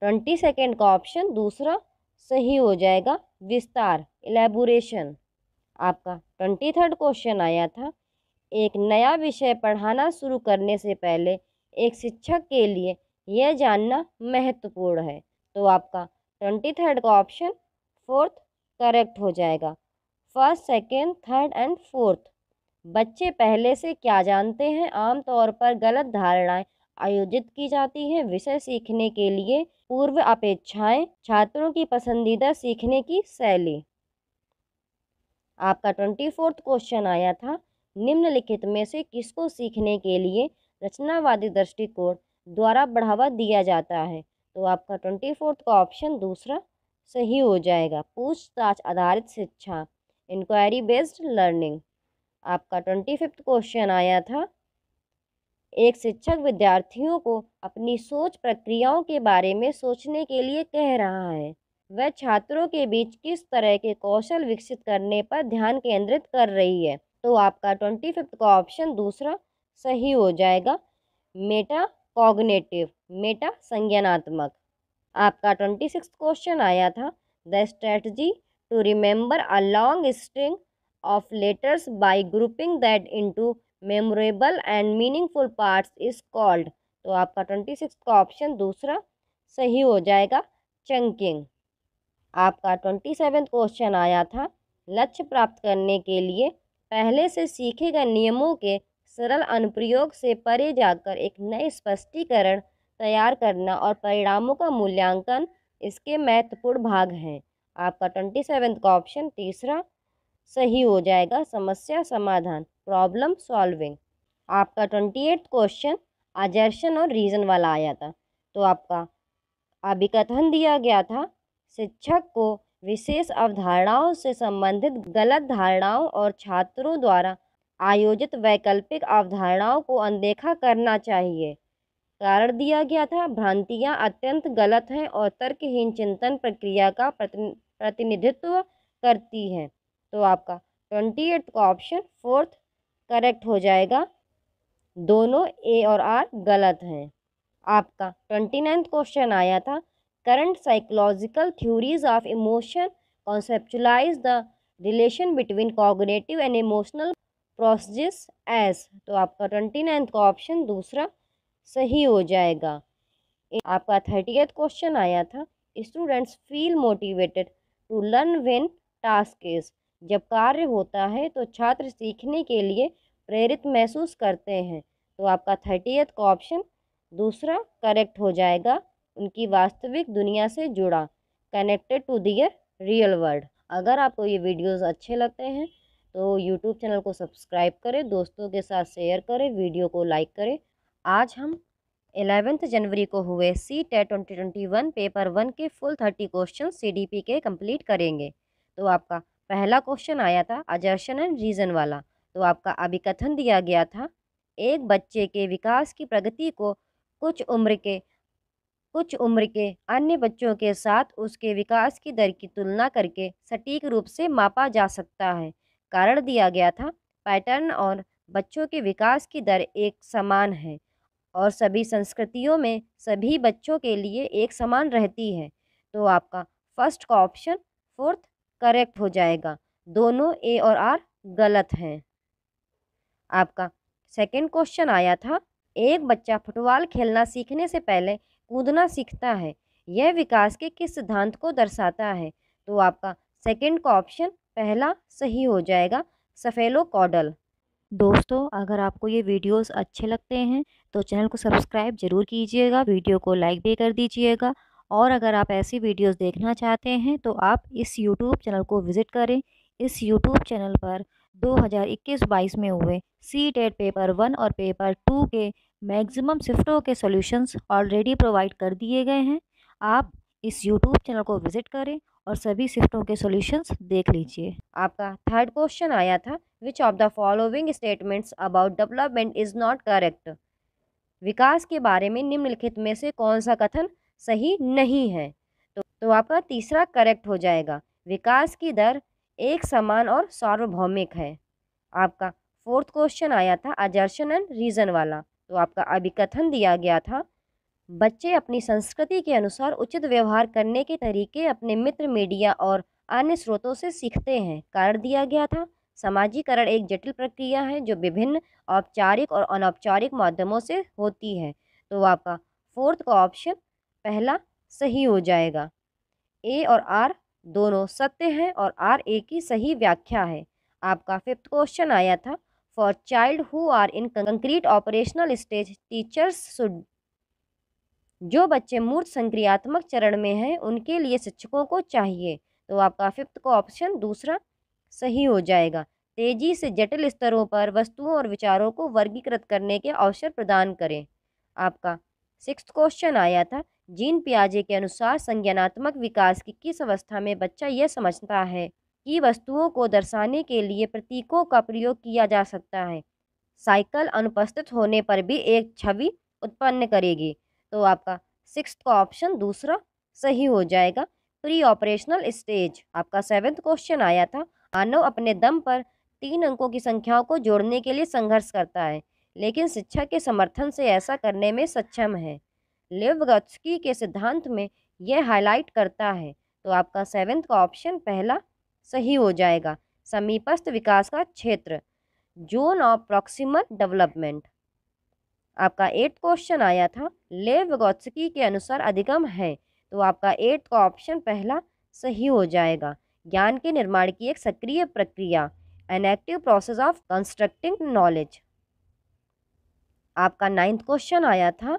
ट्वेंटी सेकेंड का ऑप्शन दूसरा सही हो जाएगा विस्तार एलेबोरेशन आपका ट्वेंटी थर्ड क्वेश्चन आया था एक नया विषय पढ़ाना शुरू करने से पहले एक शिक्षक के लिए यह जानना महत्वपूर्ण है तो आपका ट्वेंटी थर्ड का ऑप्शन फोर्थ करेक्ट हो जाएगा first second third and fourth बच्चे पहले से क्या जानते हैं आमतौर पर गलत धारणाएं आयोजित की जाती हैं विषय सीखने के लिए पूर्व अपेक्षाएं छात्रों की पसंदीदा सीखने की शैली आपका ट्वेंटी फोर्थ क्वेश्चन आया था निम्नलिखित में से किसको सीखने के लिए रचनावादी दृष्टिकोण द्वारा बढ़ावा दिया जाता है तो आपका ट्वेंटी फोर्थ का ऑप्शन दूसरा सही हो जाएगा पूछताछ आधारित शिक्षा इंक्वायरी बेस्ड लर्निंग आपका ट्वेंटी फिफ्थ क्वेश्चन आया था एक शिक्षक विद्यार्थियों को अपनी सोच प्रक्रियाओं के बारे में सोचने के लिए कह रहा है वह छात्रों के बीच किस तरह के कौशल विकसित करने पर ध्यान केंद्रित कर रही है तो आपका ट्वेंटी फिफ्थ का ऑप्शन दूसरा सही हो जाएगा मेटा कॉग्नेटिव मेटा संज्ञानात्मक आपका ट्वेंटी सिक्स क्वेश्चन आया था the strategy to remember a long string of letters by grouping that into memorable and meaningful parts is called तो आपका ट्वेंटी सिक्स का ऑप्शन दूसरा सही हो जाएगा चंकिंग आपका ट्वेंटी सेवेंथ क्वेश्चन आया था लक्ष्य प्राप्त करने के लिए पहले से सीखे गए नियमों के सरल अनुप्रयोग से परे जाकर एक नए स्पष्टीकरण तैयार करना और परिणामों का मूल्यांकन इसके महत्वपूर्ण भाग हैं आपका ट्वेंटी सेवेंथ का ऑप्शन तीसरा सही हो जाएगा समस्या समाधान प्रॉब्लम सॉल्विंग आपका ट्वेंटी एट क्वेश्चन आजर्शन और रीज़न वाला आया था तो आपका अभिकथन दिया गया था शिक्षक को विशेष अवधारणाओं से संबंधित गलत धारणाओं और छात्रों द्वारा आयोजित वैकल्पिक अवधारणाओं को अनदेखा करना चाहिए कारण दिया गया था भ्रांतियाँ अत्यंत गलत हैं और तर्कहीन चिंतन प्रक्रिया का प्रतिनिधित्व करती हैं तो आपका ट्वेंटी एट का ऑप्शन फोर्थ करेक्ट हो जाएगा दोनों ए और आर गलत हैं आपका ट्वेंटी नाइन्थ क्वेश्चन आया था current psychological theories of emotion conceptualise the relation between cognitive and emotional processes तो आपका ट्वेंटी नाइन्थ का ऑप्शन दूसरा सही हो जाएगा आपका थर्टी एथ क्वेश्चन आया था students feel motivated to learn when task is जब कार्य होता है तो छात्र सीखने के लिए प्रेरित महसूस करते हैं तो आपका थर्टी एथ का ऑप्शन दूसरा करेक्ट हो जाएगा उनकी वास्तविक दुनिया से जुड़ा connected to their real world अगर आपको ये वीडियोस अच्छे लगते हैं तो यूट्यूब चैनल को सब्सक्राइब करें दोस्तों के साथ शेयर करें वीडियो को लाइक करें आज हम एलेवेंथ जनवरी को हुए C TET twenty twenty one paper one के फुल थर्टी क्वेश्चन सी के कंप्लीट करेंगे तो आपका पहला क्वेश्चन आया था अजर्शन एंड रीज़न वाला तो आपका अभी कथन दिया गया था एक बच्चे के विकास की प्रगति को कुछ उम्र के कुछ उम्र के अन्य बच्चों के साथ उसके विकास की दर की तुलना करके सटीक रूप से मापा जा सकता है कारण दिया गया था पैटर्न और बच्चों के विकास की दर एक समान है और सभी संस्कृतियों में सभी बच्चों के लिए एक समान रहती है तो आपका फर्स्ट का ऑप्शन फोर्थ करेक्ट हो जाएगा दोनों ए और आर गलत हैं आपका सेकंड क्वेश्चन आया था एक बच्चा फुटबॉल खेलना सीखने से पहले कूदना सीखता है यह विकास के किस सिद्धांत को दर्शाता है तो आपका सेकंड का ऑप्शन पहला सही हो जाएगा सफेलो कॉडल दोस्तों अगर आपको ये वीडियोस अच्छे लगते हैं तो चैनल को सब्सक्राइब ज़रूर कीजिएगा वीडियो को लाइक भी कर दीजिएगा और अगर आप ऐसी वीडियोस देखना चाहते हैं तो आप इस यूट्यूब चैनल को विज़िट करें इस यूट्यूब चैनल पर 2021-22 में हुए सी टेट पेपर वन और पेपर टू के मैक्सिमम शिफ्टों के सोल्यूशंस ऑलरेडी प्रोवाइड कर दिए गए हैं आप इस यूट्यूब चैनल को विज़िट करें और सभी शिफ्टों के सॉल्यूशंस देख लीजिए आपका थर्ड क्वेश्चन आया था which of the following statements about development is not correct विकास के बारे में निम्नलिखित में से कौन सा कथन सही नहीं है तो, तो आपका तीसरा करेक्ट हो जाएगा विकास की दर एक समान और सार्वभौमिक है आपका फोर्थ क्वेश्चन आया था अजर्शन एंड रीज़न वाला तो आपका अभिकथन दिया गया था बच्चे अपनी संस्कृति के अनुसार उचित व्यवहार करने के तरीके अपने मित्र मीडिया और अन्य स्रोतों से सीखते हैं कारण दिया गया था समाजीकरण एक जटिल प्रक्रिया है जो विभिन्न औपचारिक और अनौपचारिक माध्यमों से होती है तो आपका फोर्थ का ऑप्शन पहला सही हो जाएगा ए और आर दोनों सत्य हैं और आर ए की सही व्याख्या है आपका फिफ्थ क्वेश्चन आया था for child who are in concrete operational stage teachers should जो बच्चे मूर्त संक्रियात्मक चरण में हैं उनके लिए शिक्षकों को चाहिए तो आपका फिफ्थ का ऑप्शन दूसरा सही हो जाएगा तेजी से जटिल स्तरों पर वस्तुओं और विचारों को वर्गीकृत करने के अवसर प्रदान करें आपका सिक्स क्वेश्चन आया था जीन पियाजे के अनुसार संज्ञानात्मक विकास की किस अवस्था में बच्चा यह समझता है कि वस्तुओं को दर्शाने के लिए प्रतीकों का प्रयोग किया जा सकता है साइकिल अनुपस्थित होने पर भी एक छवि उत्पन्न करेगी तो आपका सिक्स का ऑप्शन दूसरा सही हो जाएगा प्री ऑपरेशनल स्टेज आपका सेवेंथ क्वेश्चन आया था मानव अपने दम पर तीन अंकों की संख्याओं को जोड़ने के लिए संघर्ष करता है लेकिन शिक्षा के समर्थन से ऐसा करने में सक्षम है लिव गत्स्की के सिद्धांत में यह हाईलाइट करता है तो आपका सेवेंथ का ऑप्शन पहला सही हो जाएगा समीपस्थ विकास का क्षेत्र जोन ऑफ प्रॉक्सिमल डेवलपमेंट आपका एट्थ क्वेश्चन आया था लेव गौत्सकी के अनुसार अधिगम है तो आपका एट्थ का ऑप्शन पहला सही हो जाएगा ज्ञान के निर्माण की एक सक्रिय प्रक्रिया an active process of constructing knowledge आपका नाइन्थ क्वेश्चन आया था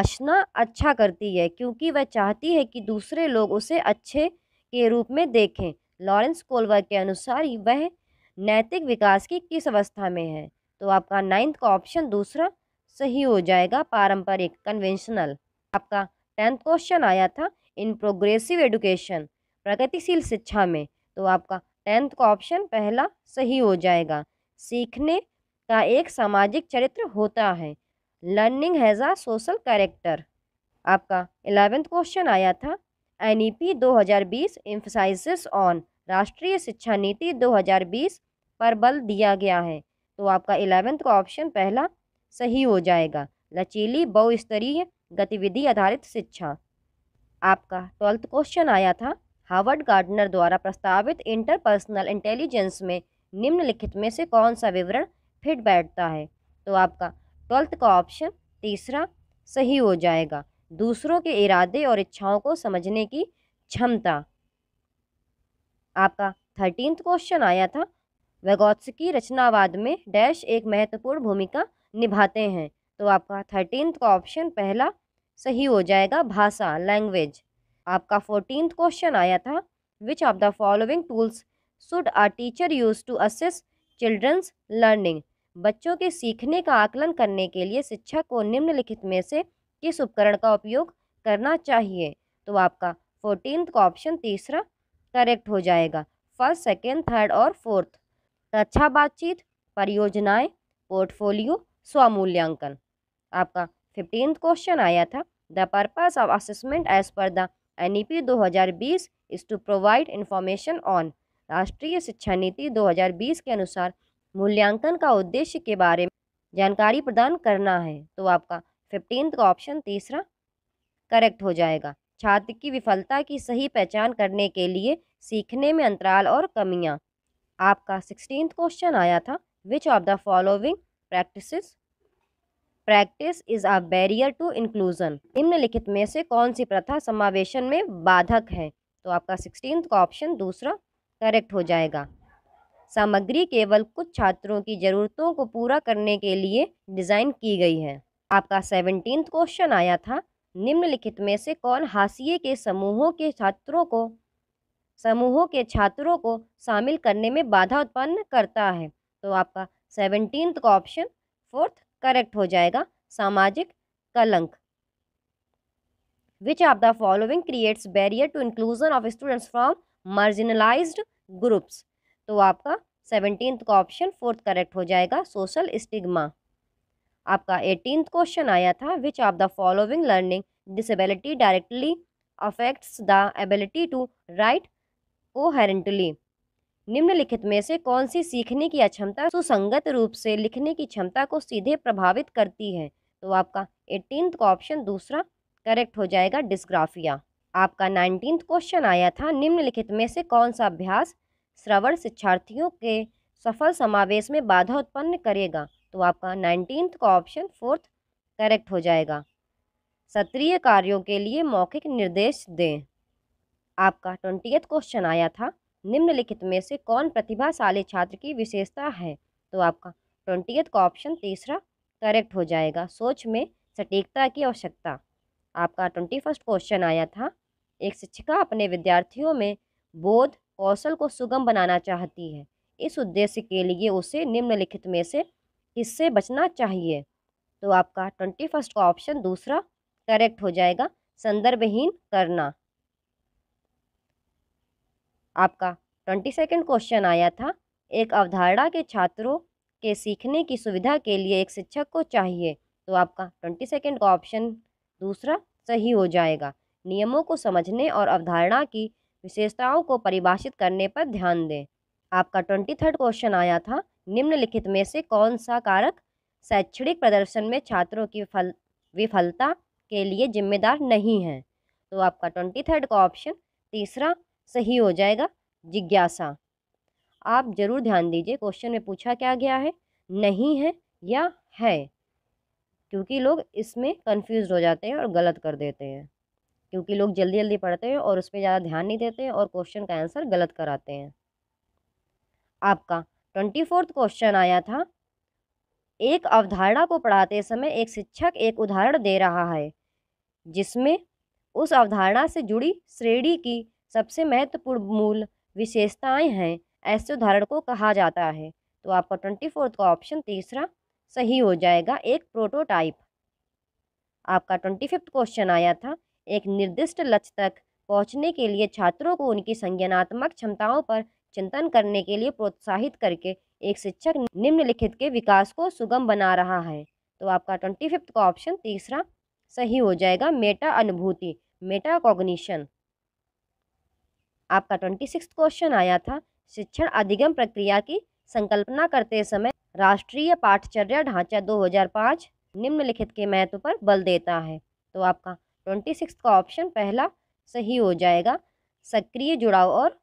आशना अच्छा करती है क्योंकि वह चाहती है कि दूसरे लोग उसे अच्छे के रूप में देखें लॉरेंस कोलवा के अनुसार वह नैतिक विकास की किस अवस्था में है तो आपका नाइन्थ का ऑप्शन दूसरा सही हो जाएगा पारंपरिक कन्वेंशनल आपका टेंथ क्वेश्चन आया था इन प्रोग्रेसिव एडुकेशन प्रगतिशील शिक्षा में तो आपका टेंथ का ऑप्शन पहला सही हो जाएगा सीखने का एक सामाजिक चरित्र होता है learning has a social character आपका एलेवेंथ क्वेश्चन आया था एन ई पी दो हज़ार बीस ऑन राष्ट्रीय शिक्षा नीति 2020 पर बल दिया गया है तो आपका इलेवेंथ का ऑप्शन पहला सही हो जाएगा लचीली बहुस्तरीय गतिविधि आधारित शिक्षा आपका ट्वेल्थ क्वेश्चन आया था हार्वर्ड गार्डनर द्वारा प्रस्तावित इंटरपर्सनल इंटेलिजेंस में निम्नलिखित में से कौन सा विवरण फिट बैठता है तो आपका ट्वेल्थ का ऑप्शन तीसरा सही हो जाएगा दूसरों के इरादे और इच्छाओं को समझने की क्षमता आपका थर्टींथ क्वेश्चन आया था वेगोत्सकी रचनावाद में डैश एक महत्वपूर्ण भूमिका निभाते हैं तो आपका थर्टीनथ का ऑप्शन पहला सही हो जाएगा भाषा लैंग्वेज आपका फोर्टीन क्वेश्चन आया था which of the following tools should a teacher use to assess children's learning बच्चों के सीखने का आकलन करने के लिए शिक्षक को निम्नलिखित में से किस उपकरण का उपयोग करना चाहिए तो आपका फोर्टीन का ऑप्शन तीसरा करेक्ट हो जाएगा फर्स्ट सेकेंड थर्ड और फोर्थ अच्छा बातचीत परियोजनाएं पोर्टफोलियो स्वमूल्यांकन आपका फिफ्टीन क्वेश्चन आया था the purpose of assessment as per the N E P दो हज़ार बीस is to provide information on राष्ट्रीय शिक्षा नीति 2020 के अनुसार मूल्यांकन का उद्देश्य के बारे में जानकारी प्रदान करना है तो आपका फिफ्टीन का ऑप्शन तीसरा करेक्ट हो जाएगा छात्र की विफलता की सही पहचान करने के लिए सीखने में अंतराल और कमियां आपका सिक्सटीन क्वेश्चन आया था which of the following practice practice is a barrier to inclusion निम्नलिखित में से कौन सी प्रथा समावेशन में बाधक है तो आपका सिक्सटीन का ऑप्शन दूसरा करेक्ट हो जाएगा सामग्री केवल कुछ छात्रों की ज़रूरतों को पूरा करने के लिए डिज़ाइन की गई है आपका सेवनटीन क्वेश्चन आया था निम्नलिखित में से कौन हाशिए के समूहों के छात्रों को समूहों के छात्रों को शामिल करने में बाधा उत्पन्न करता है तो आपका सेवनटीन का ऑप्शन फोर्थ करेक्ट हो जाएगा सामाजिक कलंक which of the following creates barrier to inclusion of students from marginalised groups तो आपका सेवनटीन का ऑप्शन फोर्थ करेक्ट हो जाएगा सोशल स्टिग्मा आपका एटीन क्वेश्चन आया था which of the following learning disability directly affects the ability to write coherently निम्नलिखित में से कौन सी सीखने की अक्षमता सुसंगत रूप से लिखने की क्षमता को सीधे प्रभावित करती है तो आपका एटीनथ का ऑप्शन दूसरा करेक्ट हो जाएगा डिस्ग्राफिया आपका नाइनटीन्थ क्वेश्चन आया था निम्नलिखित में से कौन सा अभ्यास श्रवण शिक्षार्थियों के सफल समावेश में बाधा उत्पन्न करेगा तो आपका नाइनटीन्थ का ऑप्शन फोर्थ करेक्ट हो जाएगा सत्रीय कार्यों के लिए मौखिक निर्देश दें आपका ट्वेंटी क्वेश्चन आया था निम्नलिखित में से कौन प्रतिभाशाली छात्र की विशेषता है तो आपका ट्वेंटी का ऑप्शन तीसरा करेक्ट हो जाएगा सोच में सटीकता की आवश्यकता आपका ट्वेंटी फर्स्ट क्वेश्चन आया था एक शिक्षिका अपने विद्यार्थियों में बोध कौशल को सुगम बनाना चाहती है इस उद्देश्य के लिए उसे निम्नलिखित में से किससे बचना चाहिए तो आपका ट्वेंटी फर्स्ट का ऑप्शन दूसरा करेक्ट हो जाएगा संदर्भहीन करना आपका ट्वेंटी सेकेंड क्वेश्चन आया था एक अवधारणा के छात्रों के सीखने की सुविधा के लिए एक शिक्षक को चाहिए तो आपका ट्वेंटी सेकेंड का ऑप्शन दूसरा सही हो जाएगा नियमों को समझने और अवधारणा की विशेषताओं को परिभाषित करने पर ध्यान दें आपका ट्वेंटी थर्ड क्वेश्चन आया था निम्नलिखित में से कौन सा कारक शैक्षणिक प्रदर्शन में छात्रों की फल विफलता के लिए जिम्मेदार नहीं है तो आपका ट्वेंटी थर्ड का ऑप्शन तीसरा सही हो जाएगा जिज्ञासा आप ज़रूर ध्यान दीजिए क्वेश्चन में पूछा क्या गया है नहीं है या है क्योंकि लोग इसमें कंफ्यूज हो जाते हैं और गलत कर देते हैं क्योंकि लोग जल्दी जल्दी पढ़ते हैं और उस पर ज़्यादा ध्यान नहीं देते हैं और क्वेश्चन का आंसर गलत कराते हैं आपका ट्वेंटी फोर्थ क्वेश्चन आया था एक अवधारणा को पढ़ाते समय एक शिक्षक एक उदाहरण दे रहा है जिसमें उस अवधारणा से जुड़ी श्रेणी की सबसे महत्वपूर्ण मूल विशेषताएं हैं ऐसे उदाहरण को कहा जाता है तो आपका ट्वेंटी फोर्थ का ऑप्शन तीसरा सही हो जाएगा एक प्रोटोटाइप आपका ट्वेंटी फिफ्थ क्वेश्चन आया था एक निर्दिष्ट लक्ष्य तक पहुंचने के लिए छात्रों को उनकी संज्ञानात्मक क्षमताओं पर चिंतन करने के लिए प्रोत्साहित करके एक शिक्षक निम्नलिखित के विकास को सुगम बना रहा है तो आपका ट्वेंटी फिफ्थ का ऑप्शन तीसरा सही हो जाएगा मेटा अनुभूति मेटा कॉग्निशन आपका ट्वेंटी सिक्स क्वेश्चन आया था शिक्षण अधिगम प्रक्रिया की संकल्पना करते समय राष्ट्रीय पाठचर्या ढांचा 2005 निम्नलिखित के महत्व पर बल देता है तो आपका ट्वेंटी सिक्स का ऑप्शन पहला सही हो जाएगा सक्रिय जुड़ाव और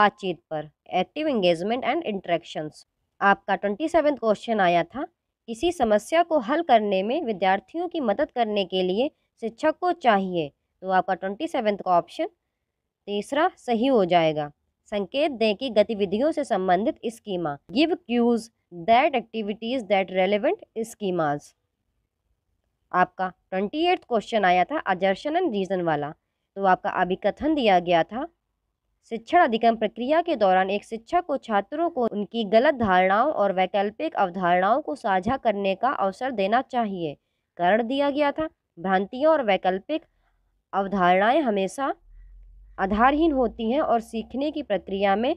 बातचीत पर एक्टिव एंगेजमेंट एंड इंट्रैक्शंस आपका ट्वेंटी सेवन क्वेश्चन आया था किसी समस्या को हल करने में विद्यार्थियों की मदद करने के लिए शिक्षक को चाहिए तो आपका ट्वेंटी सेवन का ऑप्शन तीसरा सही हो जाएगा संकेत दें कि गतिविधियों से संबंधित schema give cues that activities that relevant schemas आपका ट्वेंटी एट क्वेश्चन आया था अजर्शन एंड रीजन वाला तो आपका अभिकथन दिया गया था शिक्षण अधिगम प्रक्रिया के दौरान एक शिक्षक को छात्रों को उनकी गलत धारणाओं और वैकल्पिक अवधारणाओं को साझा करने का अवसर देना चाहिए कारण दिया गया था भ्रांतियों और वैकल्पिक अवधारणाएं हमेशा आधारहीन होती हैं और सीखने की प्रक्रिया में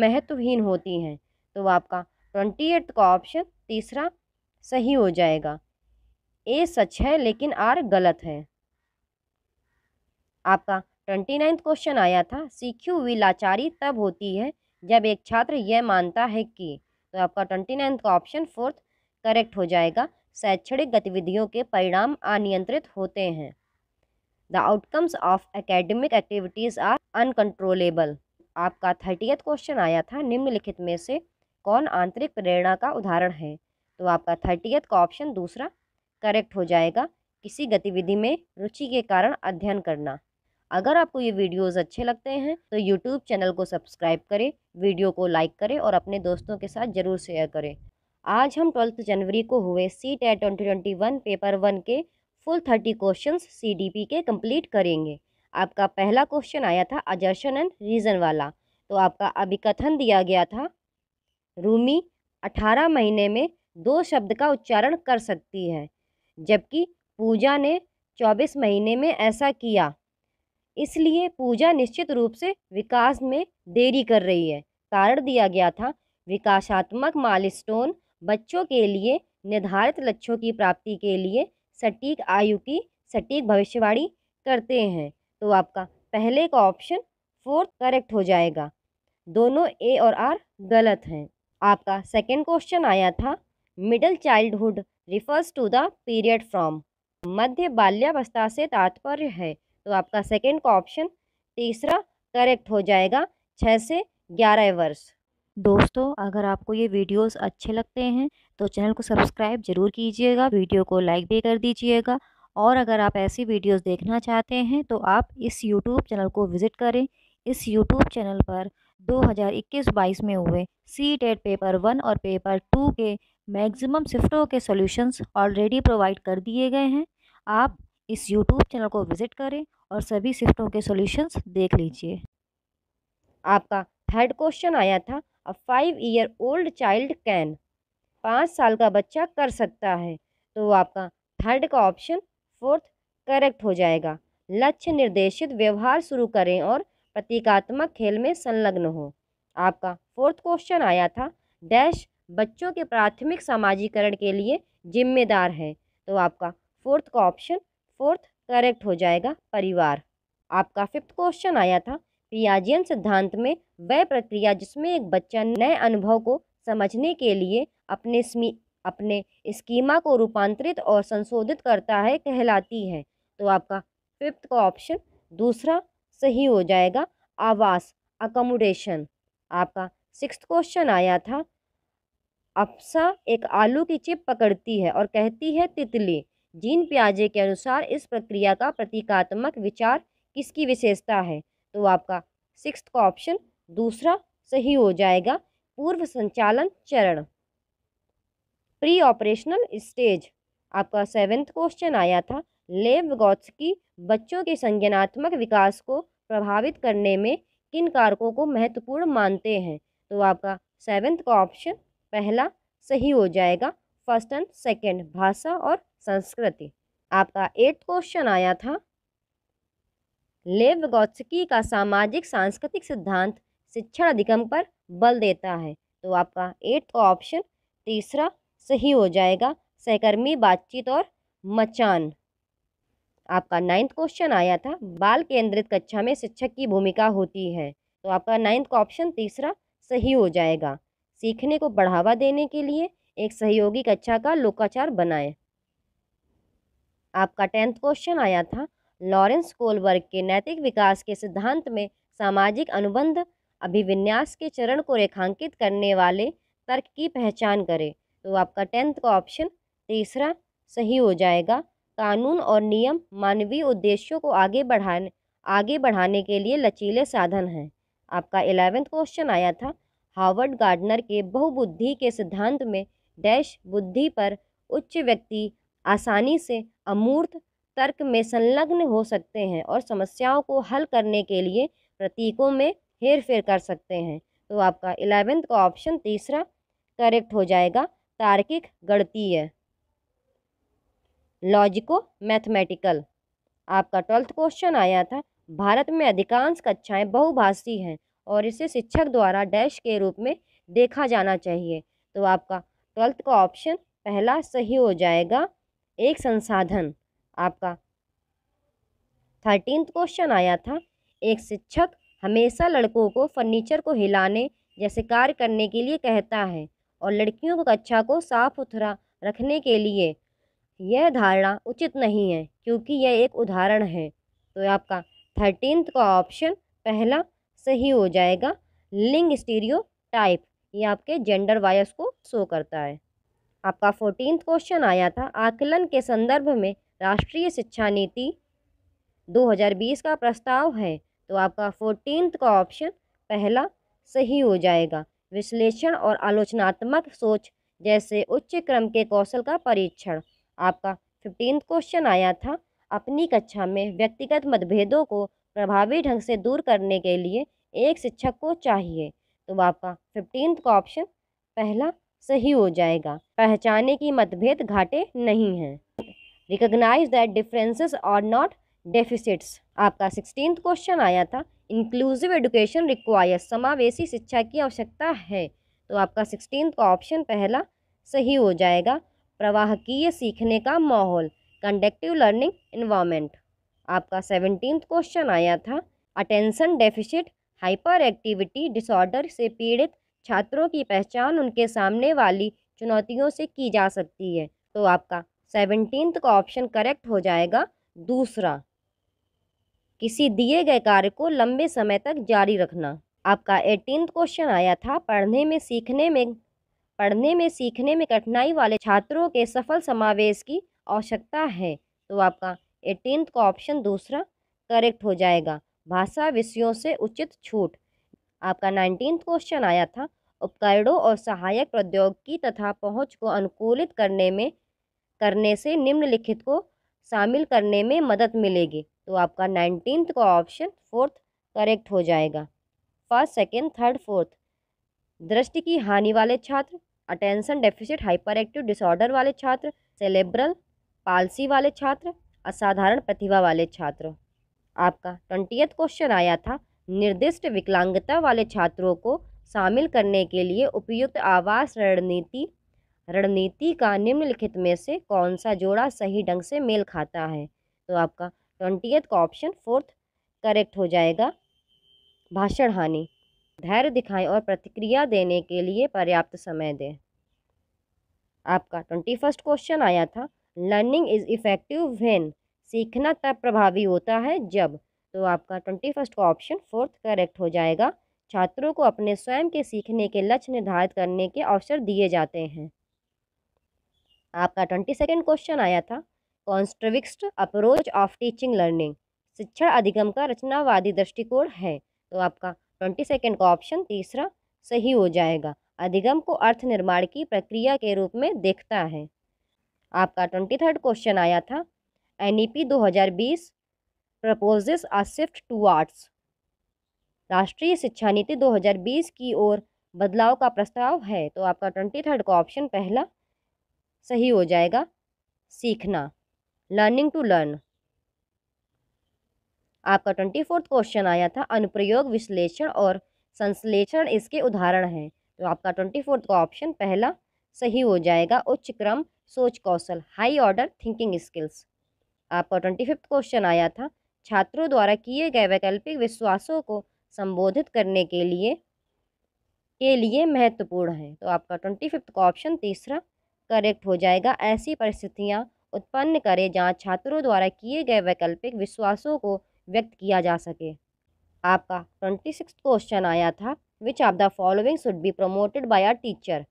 महत्वहीन होती हैं तो आपका ट्वेंटी एट का ऑप्शन तीसरा सही हो जाएगा ए सच है लेकिन आर गलत है आपका ट्वेंटी नाइन्थ क्वेश्चन आया था सीख्यू हुई लाचारी तब होती है जब एक छात्र यह मानता है कि तो आपका ट्वेंटी नाइन्थ का ऑप्शन फोर्थ करेक्ट हो जाएगा शैक्षणिक गतिविधियों के परिणाम अनियंत्रित होते हैं the outcomes of academic activities are uncontrollable आपका थर्टियथ क्वेश्चन आया था निम्नलिखित में से कौन आंतरिक प्रेरणा का उदाहरण है तो आपका थर्टियथ का ऑप्शन दूसरा करेक्ट हो जाएगा किसी गतिविधि में रुचि के कारण अध्ययन करना अगर आपको ये वीडियोस अच्छे लगते हैं तो यूट्यूब चैनल को सब्सक्राइब करें वीडियो को लाइक करें और अपने दोस्तों के साथ ज़रूर शेयर करें आज हम ट्वेल्थ जनवरी को हुए C TET twenty paper one के फुल थर्टी क्वेश्चन सी के कंप्लीट करेंगे आपका पहला क्वेश्चन आया था अजर्शन एंड रीज़न वाला तो आपका अभिकथन दिया गया था रूमी अठारह महीने में दो शब्द का उच्चारण कर सकती है जबकि पूजा ने चौबीस महीने में ऐसा किया इसलिए पूजा निश्चित रूप से विकास में देरी कर रही है कारण दिया गया था विकासात्मक माइलस्टोन बच्चों के लिए निर्धारित लक्ष्यों की प्राप्ति के लिए सटीक आयु की सटीक भविष्यवाणी करते हैं तो आपका पहले का ऑप्शन फोर्थ करेक्ट हो जाएगा दोनों ए और आर गलत हैं आपका सेकेंड क्वेश्चन आया था middle childhood refers to the period from मध्य बाल्यावस्था से तात्पर्य है तो आपका सेकेंड का ऑप्शन तीसरा करेक्ट हो जाएगा छः से ग्यारह वर्ष दोस्तों अगर आपको ये वीडियोस अच्छे लगते हैं तो चैनल को सब्सक्राइब ज़रूर कीजिएगा वीडियो को लाइक भी कर दीजिएगा और अगर आप ऐसी वीडियोस देखना चाहते हैं तो आप इस यूट्यूब चैनल को विज़िट करें इस यूट्यूब चैनल पर 2021-22 में हुए सी टेट पेपर वन और पेपर टू के मैक्सिमम शिफ्टों के सोल्यूशंस ऑलरेडी प्रोवाइड कर दिए गए हैं आप इस यूट्यूब चैनल को विज़िट करें और सभी शिफ्टों के सोल्यूशंस देख लीजिए आपका थर्ड क्वेश्चन आया था a five year old child can पाँच साल का बच्चा कर सकता है तो आपका थर्ड का ऑप्शन फोर्थ करेक्ट हो जाएगा लक्ष्य निर्देशित व्यवहार शुरू करें और प्रतीकात्मक खेल में संलग्न हो आपका फोर्थ क्वेश्चन आया था डैश बच्चों के प्राथमिक सामाजिकरण के लिए जिम्मेदार है तो आपका फोर्थ का ऑप्शन फोर्थ करेक्ट हो जाएगा परिवार आपका फिफ्थ क्वेश्चन आया था पियाजियन सिद्धांत में वह प्रक्रिया जिसमें एक बच्चा नए अनुभव को समझने के लिए अपने स्मी अपने स्कीमा को रूपांतरित और संशोधित करता है कहलाती है तो आपका फिफ्थ का ऑप्शन दूसरा सही हो जाएगा आवास अकोमोडेशन आपका सिक्स क्वेश्चन आया था अफसा एक आलू की चिप पकड़ती है और कहती है तितली जीन प्याजे के अनुसार इस प्रक्रिया का प्रतीकात्मक विचार किसकी विशेषता है तो आपका सिक्स का ऑप्शन दूसरा सही हो जाएगा पूर्व संचालन चरण प्री ऑपरेशनल स्टेज आपका सेवेंथ क्वेश्चन आया था लेव की बच्चों के संज्ञानात्मक विकास को प्रभावित करने में किन कारकों को महत्वपूर्ण मानते हैं तो आपका सेवेंथ का ऑप्शन पहला सही हो जाएगा फर्स्ट एंड सेकेंड भाषा और संस्कृति आपका एट्थ क्वेश्चन आया था लेव गौत्सकी का सामाजिक सांस्कृतिक सिद्धांत शिक्षण अधिगम पर बल देता है तो आपका एट्थ ऑप्शन तीसरा सही हो जाएगा सहकर्मी बातचीत और मचान आपका नाइन्थ क्वेश्चन आया था बाल केंद्रित कक्षा में शिक्षक की भूमिका होती है तो आपका नाइन्थ का ऑप्शन तीसरा सही हो जाएगा सीखने को बढ़ावा देने के लिए एक सहयोगी कक्षा का लोकाचार बनाएं आपका टेंथ क्वेश्चन आया था लॉरेंस कोलबर्ग के नैतिक विकास के सिद्धांत में सामाजिक अनुबंध अभिविन्यास के चरण को रेखांकित करने वाले तर्क की पहचान करें तो आपका टेंथ का ऑप्शन तीसरा सही हो जाएगा कानून और नियम मानवीय उद्देश्यों को आगे बढ़ाने आगे बढ़ाने के लिए लचीले साधन हैं आपका एलेवेंथ क्वेश्चन आया था हार्वर्ड गार्डनर के बहुबुद्धि के सिद्धांत में डैश बुद्धि पर उच्च व्यक्ति आसानी से अमूर्त तर्क में संलग्न हो सकते हैं और समस्याओं को हल करने के लिए प्रतीकों में हेर फेर कर सकते हैं तो आपका इलेवेंथ का ऑप्शन तीसरा करेक्ट हो जाएगा तार्किक गणतीय लॉजिको मैथमेटिकल आपका ट्वेल्थ क्वेश्चन आया था भारत में अधिकांश कक्षाएं बहुभाषी हैं और इसे शिक्षक द्वारा डैश के रूप में देखा जाना चाहिए तो आपका ट्वेल्थ का ऑप्शन पहला सही हो जाएगा एक संसाधन आपका थर्टींथ क्वेश्चन आया था एक शिक्षक हमेशा लड़कों को फर्नीचर को हिलाने जैसे कार्य करने के लिए कहता है और लड़कियों को कक्षा को साफ सुथरा रखने के लिए यह धारणा उचित नहीं है क्योंकि यह एक उदाहरण है तो आपका थर्टींथ का ऑप्शन पहला सही हो जाएगा लिंग स्टीरियो टाइप ये आपके जेंडर वायस को शो करता है आपका फोर्टीन क्वेश्चन आया था आकलन के संदर्भ में राष्ट्रीय शिक्षा नीति 2020 का प्रस्ताव है तो आपका फोर्टीन का ऑप्शन पहला सही हो जाएगा विश्लेषण और आलोचनात्मक सोच जैसे उच्च क्रम के कौशल का परीक्षण आपका फिफ्टीन क्वेश्चन आया था अपनी कक्षा में व्यक्तिगत मतभेदों को प्रभावी ढंग से दूर करने के लिए एक शिक्षक को चाहिए तो आपका फिफ्टीन का ऑप्शन पहला सही हो जाएगा पहचाने की मतभेद घाटे नहीं हैं रिकोगनाइज दैट डिफरेंसेस और नॉट डेफिसिट्स आपका सिक्सटीन क्वेश्चन आया था इंक्लूसिव एडुकेशन रिक्वायर समावेशी शिक्षा की आवश्यकता है तो आपका सिक्सटीन का ऑप्शन पहला सही हो जाएगा प्रवाहकीय सीखने का माहौल कंडक्टिव लर्निंग इन्वामेंट आपका सेवनटीन क्वेश्चन आया था attention deficit hyperactivity disorder से पीड़ित छात्रों की पहचान उनके सामने वाली चुनौतियों से की जा सकती है तो आपका सेवनटीन का ऑप्शन करेक्ट हो जाएगा दूसरा किसी दिए गए कार्य को लंबे समय तक जारी रखना आपका एटीन क्वेश्चन आया था पढ़ने में सीखने में पढ़ने में सीखने में कठिनाई वाले छात्रों के सफल समावेश की आवश्यकता है तो आपका एटीन का ऑप्शन दूसरा करेक्ट हो जाएगा भाषा विषयों से उचित छूट आपका नाइनटीन क्वेश्चन आया था उपकरणों और सहायक प्रौद्योगिकी तथा पहुंच को अनुकूलित करने में करने से निम्नलिखित को शामिल करने में मदद मिलेगी तो आपका नाइनटीन्थ का ऑप्शन फोर्थ करेक्ट हो जाएगा फर्स्ट सेकेंड थर्ड फोर्थ दृष्टि की हानि वाले छात्र attention deficit hyperactive disorder वाले छात्र सेलेब्रल पालसी वाले छात्र असाधारण प्रतिभा वाले छात्र आपका ट्वेंटियथ क्वेश्चन आया था निर्दिष्ट विकलांगता वाले छात्रों को शामिल करने के लिए उपयुक्त आवास रणनीति रणनीति का निम्नलिखित में से कौन सा जोड़ा सही ढंग से मेल खाता है तो आपका ट्वेंटीएथ का ऑप्शन फोर्थ करेक्ट हो जाएगा भाषण हानि धैर्य दिखाएं और प्रतिक्रिया देने के लिए पर्याप्त समय दें आपका ट्वेंटी फर्स्ट क्वेश्चन आया था लर्निंग इज़ इफ़ेक्टिव व्हेन सीखना तब प्रभावी होता है जब तो आपका ट्वेंटी फर्स्ट का ऑप्शन फोर्थ करेक्ट हो जाएगा छात्रों को अपने स्वयं के सीखने के लक्ष्य निर्धारित करने के अवसर दिए जाते हैं आपका ट्वेंटी सेकेंड क्वेश्चन आया था constructivist approach of teaching learning शिक्षण अधिगम का रचनावादी दृष्टिकोण है तो आपका ट्वेंटी सेकेंड का ऑप्शन तीसरा सही हो जाएगा अधिगम को अर्थ निर्माण की प्रक्रिया के रूप में देखता है आपका ट्वेंटी थर्ड क्वेश्चन आया था एन ई पी दो हज़ार बीस proposes a shift to arts राष्ट्रीय शिक्षा नीति बीस की ओर बदलाव का प्रस्ताव है तो आपका ट्वेंटी थर्ड का ऑप्शन पहला सही हो जाएगा सीखना लर्निंग टू लर्न आपका ट्वेंटी फोर्थ क्वेश्चन आया था अनुप्रयोग विश्लेषण और संश्लेषण इसके उदाहरण हैं तो आपका ट्वेंटी फोर्थ का ऑप्शन पहला सही हो जाएगा उच्च क्रम सोच कौशल हाई ऑर्डर थिंकिंग स्किल्स आपका ट्वेंटी फिफ्थ क्वेश्चन आया था छात्रों द्वारा किए गए वैकल्पिक विश्वासों को संबोधित करने के लिए के लिए महत्वपूर्ण है तो आपका ट्वेंटी फिफ्थ का ऑप्शन तीसरा करेक्ट हो जाएगा ऐसी परिस्थितियाँ उत्पन्न करें जहाँ छात्रों द्वारा किए गए वैकल्पिक विश्वासों को व्यक्त किया जा सके आपका ट्वेंटी सिक्स क्वेश्चन आया था which of the following should be promoted by our teacher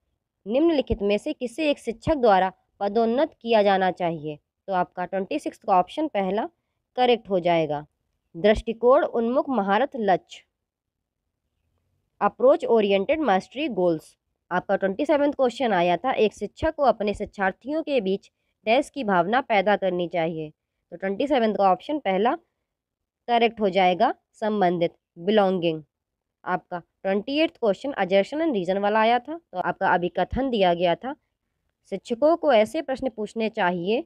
निम्नलिखित में से किसे एक शिक्षक द्वारा पदोन्नत किया जाना चाहिए तो आपका ट्वेंटी सिक्स का ऑप्शन पहला करेक्ट हो जाएगा दृष्टिकोण उन्मुख महारत लक्ष्य अप्रोच ओरिएंटेड मास्टरी गोल्स आपका ट्वेंटी सेवन्थ क्वेश्चन आया था एक शिक्षक को अपने शिक्षार्थियों के बीच डैश की भावना पैदा करनी चाहिए तो ट्वेंटी सेवन्थ का ऑप्शन पहला करेक्ट हो जाएगा संबंधित बिलोंगिंग आपका twenty eighth question assertion and reason वाला आया था तो आपका अभी कथन दिया गया था शिक्षकों को ऐसे प्रश्न पूछने चाहिए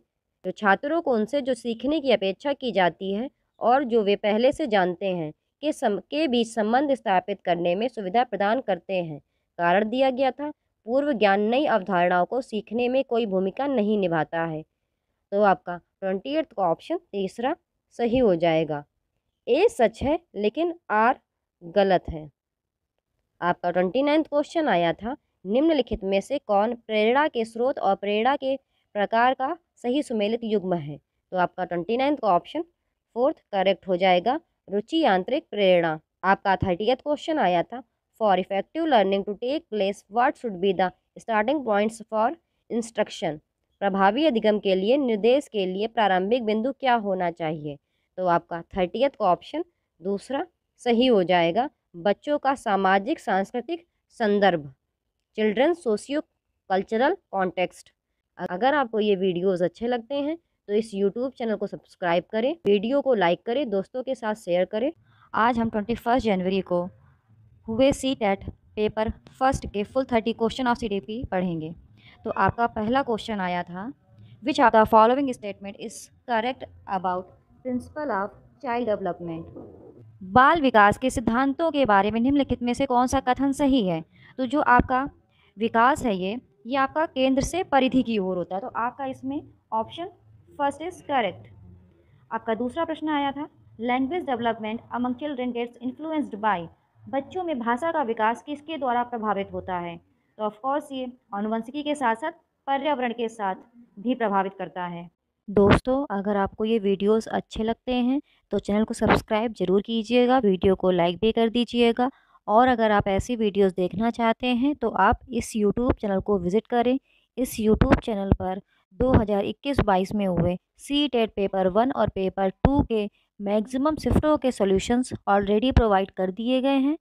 जो छात्रों को उनसे जो सीखने की अपेक्षा की जाती है और जो वे पहले से जानते हैं के सम के बीच संबंध स्थापित करने में सुविधा प्रदान करते हैं कारण दिया गया था पूर्व ज्ञान नई अवधारणाओं को सीखने में कोई भूमिका नहीं निभाता है तो आपका ट्वेंटी एट्थ का ऑप्शन तीसरा सही हो जाएगा ए सच है लेकिन आर गलत है आपका ट्वेंटी नाइन्थ क्वेश्चन आया था निम्नलिखित में से कौन प्रेरणा के स्रोत और प्रेरणा के प्रकार का सही सुमेलित युग्म है तो आपका ट्वेंटी नाइन्थ का ऑप्शन फोर्थ करेक्ट हो जाएगा रुचि यांत्रिक प्रेरणा आपका थर्टी क्वेश्चन आया था for effective learning to take place what should be the starting points for instruction प्रभावी अधिगम के लिए निर्देश के लिए प्रारंभिक बिंदु क्या होना चाहिए तो आपका थर्टियथ का ऑप्शन दूसरा सही हो जाएगा बच्चों का सामाजिक सांस्कृतिक संदर्भ चिल्ड्रन सोशियो कल्चरल कॉन्टेक्स्ट अगर आपको ये वीडियोस अच्छे लगते हैं तो इस यूट्यूब चैनल को सब्सक्राइब करें वीडियो को लाइक करें दोस्तों के साथ शेयर करें आज हम ट्वेंटी फर्स्ट जनवरी को हुए सी टेट पेपर फर्स्ट के full thirty question of C पढ़ेंगे तो आपका पहला क्वेश्चन आया था which are the following statement is correct about principle of child development बाल विकास के सिद्धांतों के बारे में निम्नलिखित में से कौन सा कथन सही है तो जो आपका विकास है ये ये आपका केंद्र से परिधि की ओर होता है तो आपका इसमें ऑप्शन फर्स्ट इज करेक्ट आपका दूसरा प्रश्न आया था language development among children gets influenced by बच्चों में भाषा का विकास किसके द्वारा प्रभावित होता है तो ऑफकोर्स ये अनुवंशिकी के साथ साथ पर्यावरण के साथ भी प्रभावित करता है दोस्तों अगर आपको ये वीडियोस अच्छे लगते हैं तो चैनल को सब्सक्राइब जरूर कीजिएगा वीडियो को लाइक भी कर दीजिएगा और अगर आप ऐसी वीडियोस देखना चाहते हैं तो आप इस यूट्यूब चैनल को विज़िट करें इस यूट्यूब चैनल पर 2021-22 में हुए सी टेट पेपर वन और पेपर टू के मैक्सिमम शिफ्टों के सॉल्यूशंस ऑलरेडी प्रोवाइड कर दिए गए हैं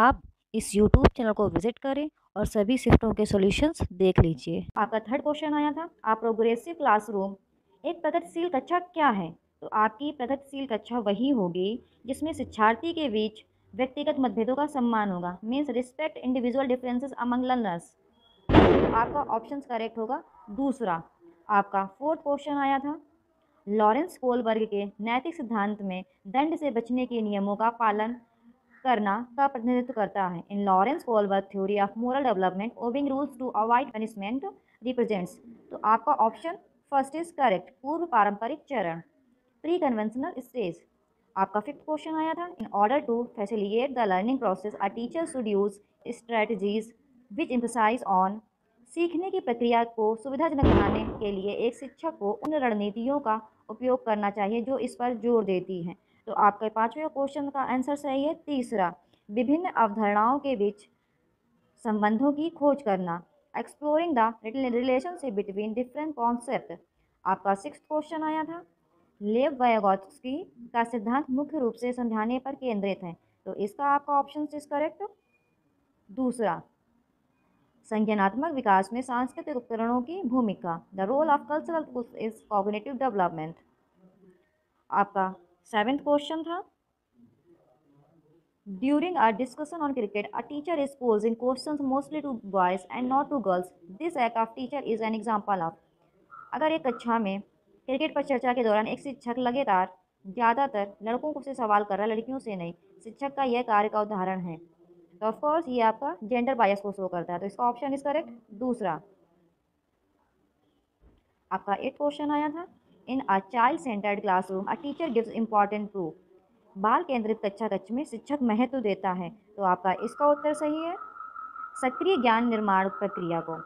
आप इस यूट्यूब चैनल को विजिट करें और सभी शिफ्टों के सॉल्यूशंस देख लीजिए आपका थर्ड क्वेश्चन आया था आप प्रोग्रेसिव क्लासरूम एक प्रगतिशील कक्षा क्या है तो आपकी प्रगतिशील कक्षा वही होगी जिसमें शिक्षार्थी के बीच व्यक्तिगत मतभेदों का सम्मान होगा means respect individual differences among learners आपका ऑप्शन करेक्ट होगा दूसरा आपका फोर्थ क्वेश्चन आया था लॉरेंस कोलबर्ग के नैतिक सिद्धांत में दंड से बचने के नियमों का पालन करना का प्रतिनिधित्व करता है in Lawrence Kohlberg theory of moral development obeying rules to avoid punishment represents तो आपका ऑप्शन फर्स्ट इज करेक्ट पूर्व पारंपरिक चरण प्री कन्वेंशनल स्टेज आपका फिफ्थ क्वेश्चन आया था in order to facilitate the learning process a teacher should use strategies which emphasise on सीखने की प्रक्रिया को सुविधाजनक बनाने के लिए एक शिक्षक को उन रणनीतियों का उपयोग करना चाहिए जो इस पर जोर देती हैं तो आपके पाँचवें क्वेश्चन का आंसर सही है तीसरा विभिन्न अवधारणाओं के बीच संबंधों की खोज करना exploring the relationship between different concept आपका सिक्स क्वेश्चन आया था लेव बायोगी का सिद्धांत मुख्य रूप से समझाने पर केंद्रित है तो इसका आपका ऑप्शन इज करेक्ट दूसरा संज्ञानात्मक विकास में सांस्कृतिक उपकरणों की भूमिका the role of cultural is cognitive development आपका सेवेंथ क्वेश्चन था our discussion on cricket a teacher is pose in question mostly to boys and not to girls this act of teacher is an example of अगर एक कक्षा में क्रिकेट पर चर्चा के दौरान एक शिक्षक लगातार ज़्यादातर लड़कों को से सवाल कर रहा लड़कियों से नहीं शिक्षक का यह कार्य का उदाहरण है तो ऑफकोर्स ये आपका जेंडर बायस को शो करता है तो इसका ऑप्शन इज करेक्ट दूसरा आपका एट क्वेश्चन आया था in a child centred classroom a teacher gives important proof बाल केंद्रित कक्षा कक्ष में शिक्षक महत्व देता है तो आपका इसका उत्तर सही है सक्रिय ज्ञान निर्माण प्रक्रिया को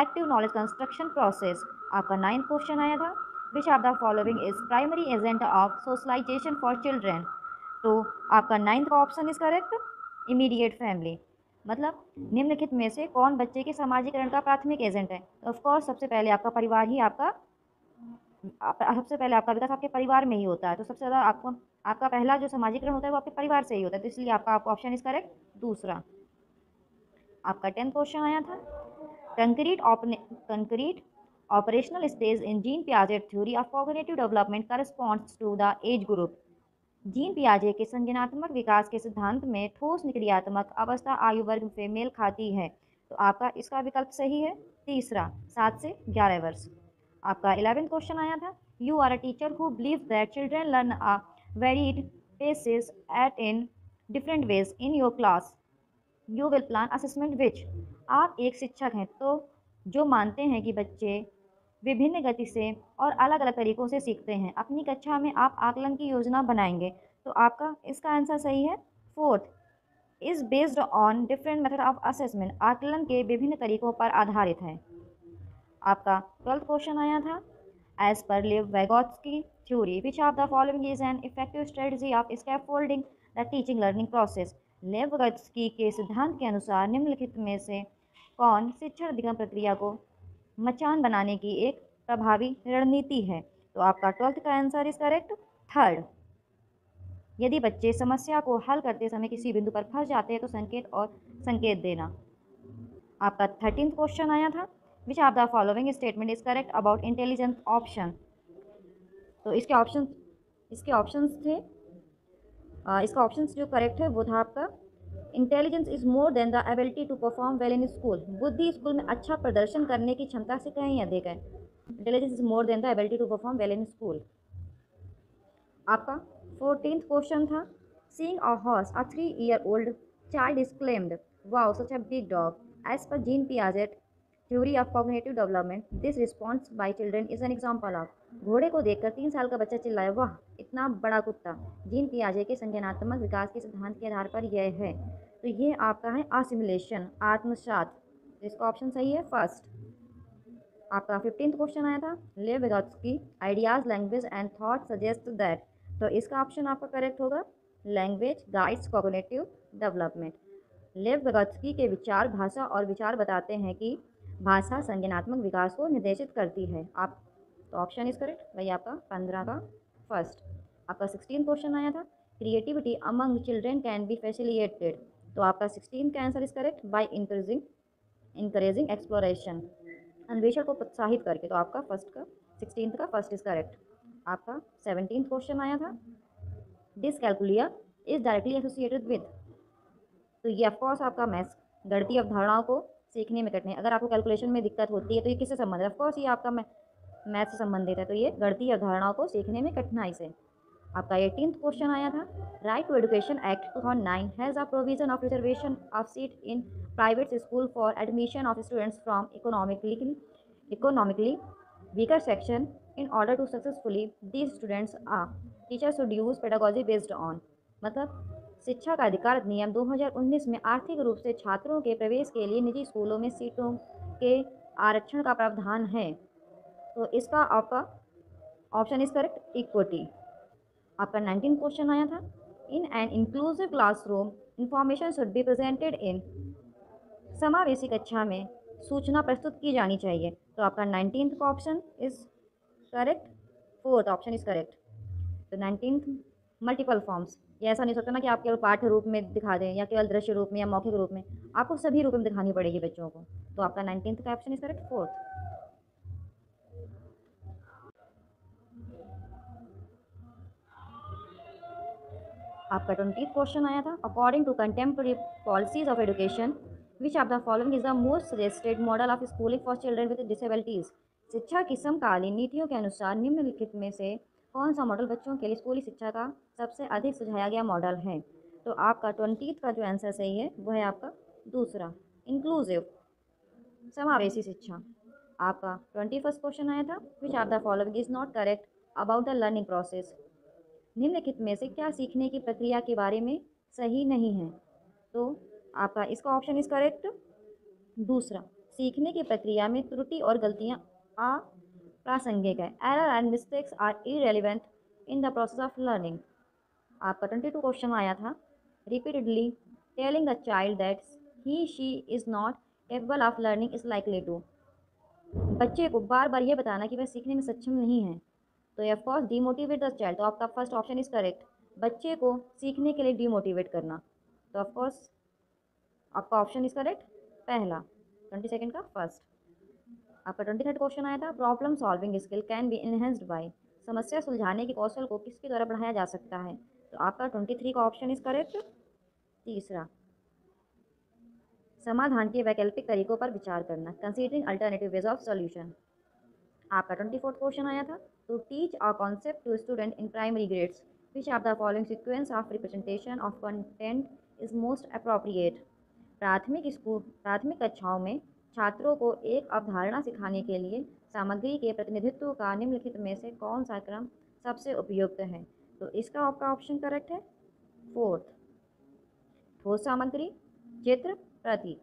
एक्टिव नॉलेज कंस्ट्रक्शन प्रोसेस आपका नाइन्थ क्वेश्चन आया था which are the following is primary agent of socialisation for children तो आपका नाइन्थ का option is correct immediate family मतलब निम्नलिखित में से कौन बच्चे के समाजीकरण का प्राथमिक एजेंट है तो ऑफकोर्स सबसे पहले आपका परिवार ही आपका आप, सबसे पहले आपका विकास आपके परिवार में ही होता है तो सबसे ज़्यादा आपको आपका पहला जो सामाजिकरण होता है वो आपके परिवार से ही होता है तो इसलिए आपका आपका ऑप्शन इस करेक्ट दूसरा आपका टेंथ क्वेश्चन आया था concrete concrete operational in Jean Jean Piaget of of development का response to the age group Jean पियाजे के संज्ञानात्मक विकास के सिद्धांत में ठोस निक्रियात्मक अवस्था आयु वर्ग से मेल खाती है तो आपका इसका विकल्प सही है तीसरा सात से ग्यारह वर्ष आपका इलेवेंथ क्वेश्चन आया था you are a teacher who believe that children learn a varied paces at in different ways in your class you will plan assessment which आप एक शिक्षक हैं तो जो मानते हैं कि बच्चे विभिन्न गति से और अलग अलग तरीक़ों से सीखते हैं अपनी कक्षा में आप आकलन की योजना बनाएंगे तो आपका इसका आंसर सही है fourth is based on different method of assessment आकलन के विभिन्न तरीक़ों पर आधारित है आपका ट्वेल्थ क्वेश्चन आया था एज पर लिव की theory which of the following is an effective strategy of scaffolding the teaching learning process Lev Vygotsky के सिद्धांत के अनुसार निम्नलिखित में से कौन शिक्षण अधिगम प्रक्रिया को मचान बनाने की एक प्रभावी रणनीति है तो आपका ट्वेल्थ का आंसर इज करेक्ट थर्ड यदि बच्चे समस्या को हल करते समय किसी बिंदु पर फंस जाते हैं तो संकेत और संकेत देना आपका थर्टीन क्वेश्चन आया था which are the following statement is correct about intelligence option तो इसके ऑप्शन इसके ऑप्शंस थे आ, इसका ऑप्शंस जो करेक्ट है वो था आपका intelligence is more than the ability to perform well in school बुद्धि स्कूल में अच्छा प्रदर्शन करने की क्षमता से कहें या देखें intelligence is more than the ability to perform well in school आपका फोर्टीन क्वेश्चन था seeing a horse a three year old child is claimed wow such a big dog as per Jean Piaget theory of cognitive development this response by children is an example of घोड़े को देखकर तीन साल का बच्चा चिल्लाया वाह इतना बड़ा कुत्ता जीन पियाजे के संज्ञानात्मक विकास के सिद्धांत के आधार पर यह है तो ये आपका है असिमुलेशन आत्मसात तो इसका ऑप्शन सही है फर्स्ट आपका फिफ्टींथ क्वेश्चन आया था ले की ideas language and thought suggest that तो इसका ऑप्शन आपका करेक्ट होगा लैंग्वेज गाइड्स कॉगोनेटिव डेवलपमेंट लेव वेगोत्सकी के विचार भाषा और विचार बताते हैं कि भाषा संज्ञानात्मक विकास को निर्देशित करती है आप तो ऑप्शन इज करेक्ट वही आपका पंद्रह का फर्स्ट आपका सिक्सटीन क्वेश्चन आया था creativity among children can be facilitated तो आपका सिक्सटीन का answer is correct by encouraging encouraging exploration अन्वेषण को प्रोत्साहित करके तो आपका फर्स्ट का सिक्सटीन का फर्स्ट इज करेक्ट आपका सेवनटीन क्वेश्चन आया था dyscalculia is directly associated with तो ये ऑफकोर्स आपका मैथ्स गणती अवधारणाओं को सीखने में कठिनाई अगर आपको कैलकुलेशन में दिक्कत होती है तो ये किससे संबंधित है ऑफकोर्स ये आपका मैथ से संबंधित है तो ये गणती अवधारणाओं को सीखने में कठिनाई से आपका एटीन क्वेश्चन आया था right to education act two thousand nine has a provision of reservation of seat in private school for admission of students from economically economically weaker section in order to successfully these students a teacher should use pedagogy based on मतलब शिक्षा का अधिकार अधिनियम 2019 में आर्थिक रूप से छात्रों के प्रवेश के लिए निजी स्कूलों में सीटों के आरक्षण का प्रावधान है तो इसका आपका ऑप्शन इज करेक्ट इक्विटी आपका नाइनटीन क्वेश्चन आया था in an inclusive classroom information should be presented in समावेशी कक्षा में सूचना प्रस्तुत की जानी चाहिए तो आपका नाइनटीन का option is correct fourth option is correct तो नाइनटीन मल्टीपल फॉर्म्स ये ऐसा नहीं सकता ना कि आप केवल पाठ रूप में दिखा दें या केवल दृश्य रूप में या मौखिक रूप में आपको सभी रूप में दिखानी पड़ेगी बच्चों को तो आपका नाइनटीन का ऑप्शन इज़ करेक्ट फोर्थ आपका ट्वेंटी क्वेश्चन आया था according to contemporary policies of education which of the following is the most suggested model of schooling for children with disabilities शिक्षा की समकालीन नीतियों के अनुसार निम्नलिखित में से कौन सा मॉडल बच्चों के लिए स्कूली शिक्षा का सबसे अधिक सुझाया गया मॉडल है तो आपका ट्वेंटी का जो आंसर सही है वो है आपका दूसरा इंक्लूसिव समावेशी शिक्षा आपका ट्वेंटी फर्स्ट क्वेश्चन आया था which are the following is not correct about the learning process निम्नलिखित में से क्या सीखने की प्रक्रिया के बारे में सही नहीं है तो आपका इसका ऑप्शन इज करेक्ट दूसरा सीखने की प्रक्रिया में त्रुटि और गलतियाँ प्रासंगिक है error and mistakes are irrelevant in the process of learning आपका ट्वेंटी टू क्वेश्चन आया था repeatedly telling the child that he she is not capable of learning is likely to बच्चे को बार बार ये बताना कि वह सीखने में सक्षम नहीं है तो ऑफकोर्स डीमोटिवेट द चाइल्ड तो आपका फर्स्ट ऑप्शन इज़ करेक्ट बच्चे को सीखने के लिए डीमोटिवेट करना तो ऑफकोर्स आपका ऑप्शन इज़ करेक्ट पहला ट्वेंटी सेकेंड का फर्स्ट आपका ट्वेंटी थर्ड क्वेश्चन आया था problem solving skill can be enhanced by समस्या सुलझाने के कौशल को किसके द्वारा बढ़ाया जा सकता है तो आपका ट्वेंटी थ्री का ऑप्शन इज़ करेक्ट तीसरा समाधान के वैकल्पिक तरीकों पर विचार करना considering alternative ways of solution आपका ट्वेंटी फोर्थ क्वेश्चन आया था to teach a concept to student in primary grades which are the following sequence of representation of content is most appropriate प्राथमिक स्कूल प्राथमिक कक्षाओं में छात्रों को एक अवधारणा सिखाने के लिए सामग्री के प्रतिनिधित्व का निम्नलिखित में से कौन सा क्रम सबसे उपयुक्त है तो इसका आपका ऑप्शन करेक्ट है फोर्थ ठोस सामग्री चित्र प्रतीक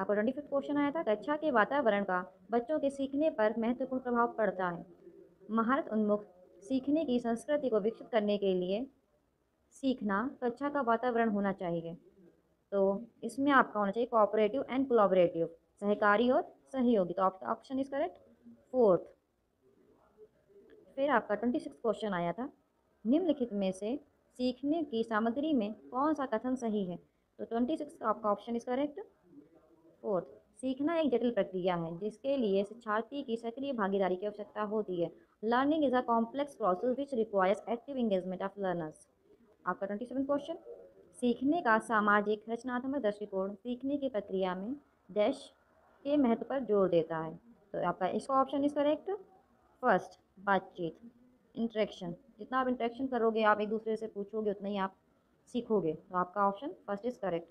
आपका ट्वेंटी फिफ्थ क्वेश्चन आया था कक्षा के वातावरण का बच्चों के सीखने पर महत्वपूर्ण प्रभाव पड़ता है महारत उन्मुख सीखने की संस्कृति को विकसित करने के लिए सीखना कक्षा का वातावरण होना चाहिए तो इसमें आपका होना चाहिए कोऑपरेटिव एंड कोलाबरेटिव सहकारी और सहयोगी तो आपका ऑप्शन इज करेक्ट फोर्थ फिर आपका ट्वेंटी सिक्स क्वेश्चन आया था निम्नलिखित में से सीखने की सामग्री में कौन सा कथन सही है तो ट्वेंटी सिक्स का आपका ऑप्शन इज करेक्ट फोर्थ सीखना एक जटिल प्रक्रिया है जिसके लिए शिक्षार्थी की सक्रिय भागीदारी की आवश्यकता होती है learning is a complex process which requires active engagement of learners आपका ट्वेंटी सेवन क्वेश्चन सीखने का सामाजिक रचनात्मक दृष्टिकोण सीखने की प्रक्रिया में डैश के महत्व पर जोर देता है तो आपका इसका ऑप्शन इज करेक्ट फर्स्ट बातचीत इंट्रैक्शन जितना आप इंट्रैक्शन करोगे आप एक दूसरे से पूछोगे उतना ही आप सीखोगे तो आपका option first is correct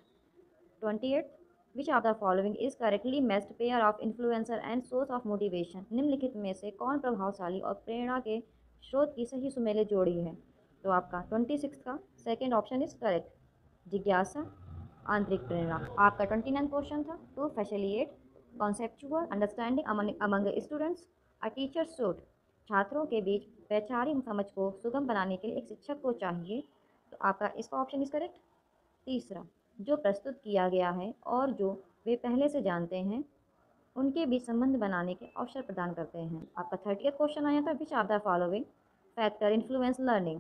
twenty eight which of the following is correctly matched pair of influencer and source of motivation निम्नलिखित में से कौन प्रभावशाली और प्रेरणा के स्रोत की सही सुमेले जोड़ी है तो आपका ट्वेंटी सिक्स का सेकेंड ऑप्शन इज करेक्ट जिज्ञासा आंतरिक प्रेरणा आपका ट्वेंटी नाइन क्वेश्चन था to facilitate conceptual understanding among students a teacher should छात्रों के बीच वैचारिक समझ को सुगम बनाने के लिए एक शिक्षक को चाहिए तो आपका इसका ऑप्शन इज करेक्ट तीसरा जो प्रस्तुत किया गया है और जो वे पहले से जानते हैं उनके बीच संबंध बनाने के अवसर प्रदान करते हैं आपका थर्टी क्वेश्चन आया था which are the following factor influence learning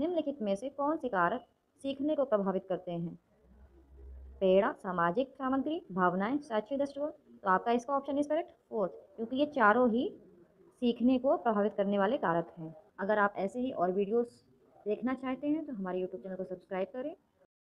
निम्नलिखित में से कौन से कारक सीखने को प्रभावित करते हैं पेड़ा सामाजिक सामग्री भावनाएं शैक्षिक दृष्टिकोण तो आपका इसका ऑप्शन इज करेक्ट फोर्थ क्योंकि ये चारों ही सीखने को प्रभावित करने वाले कारक हैं अगर आप ऐसे ही और वीडियोस देखना चाहते हैं तो हमारे यूट्यूब चैनल को सब्सक्राइब करें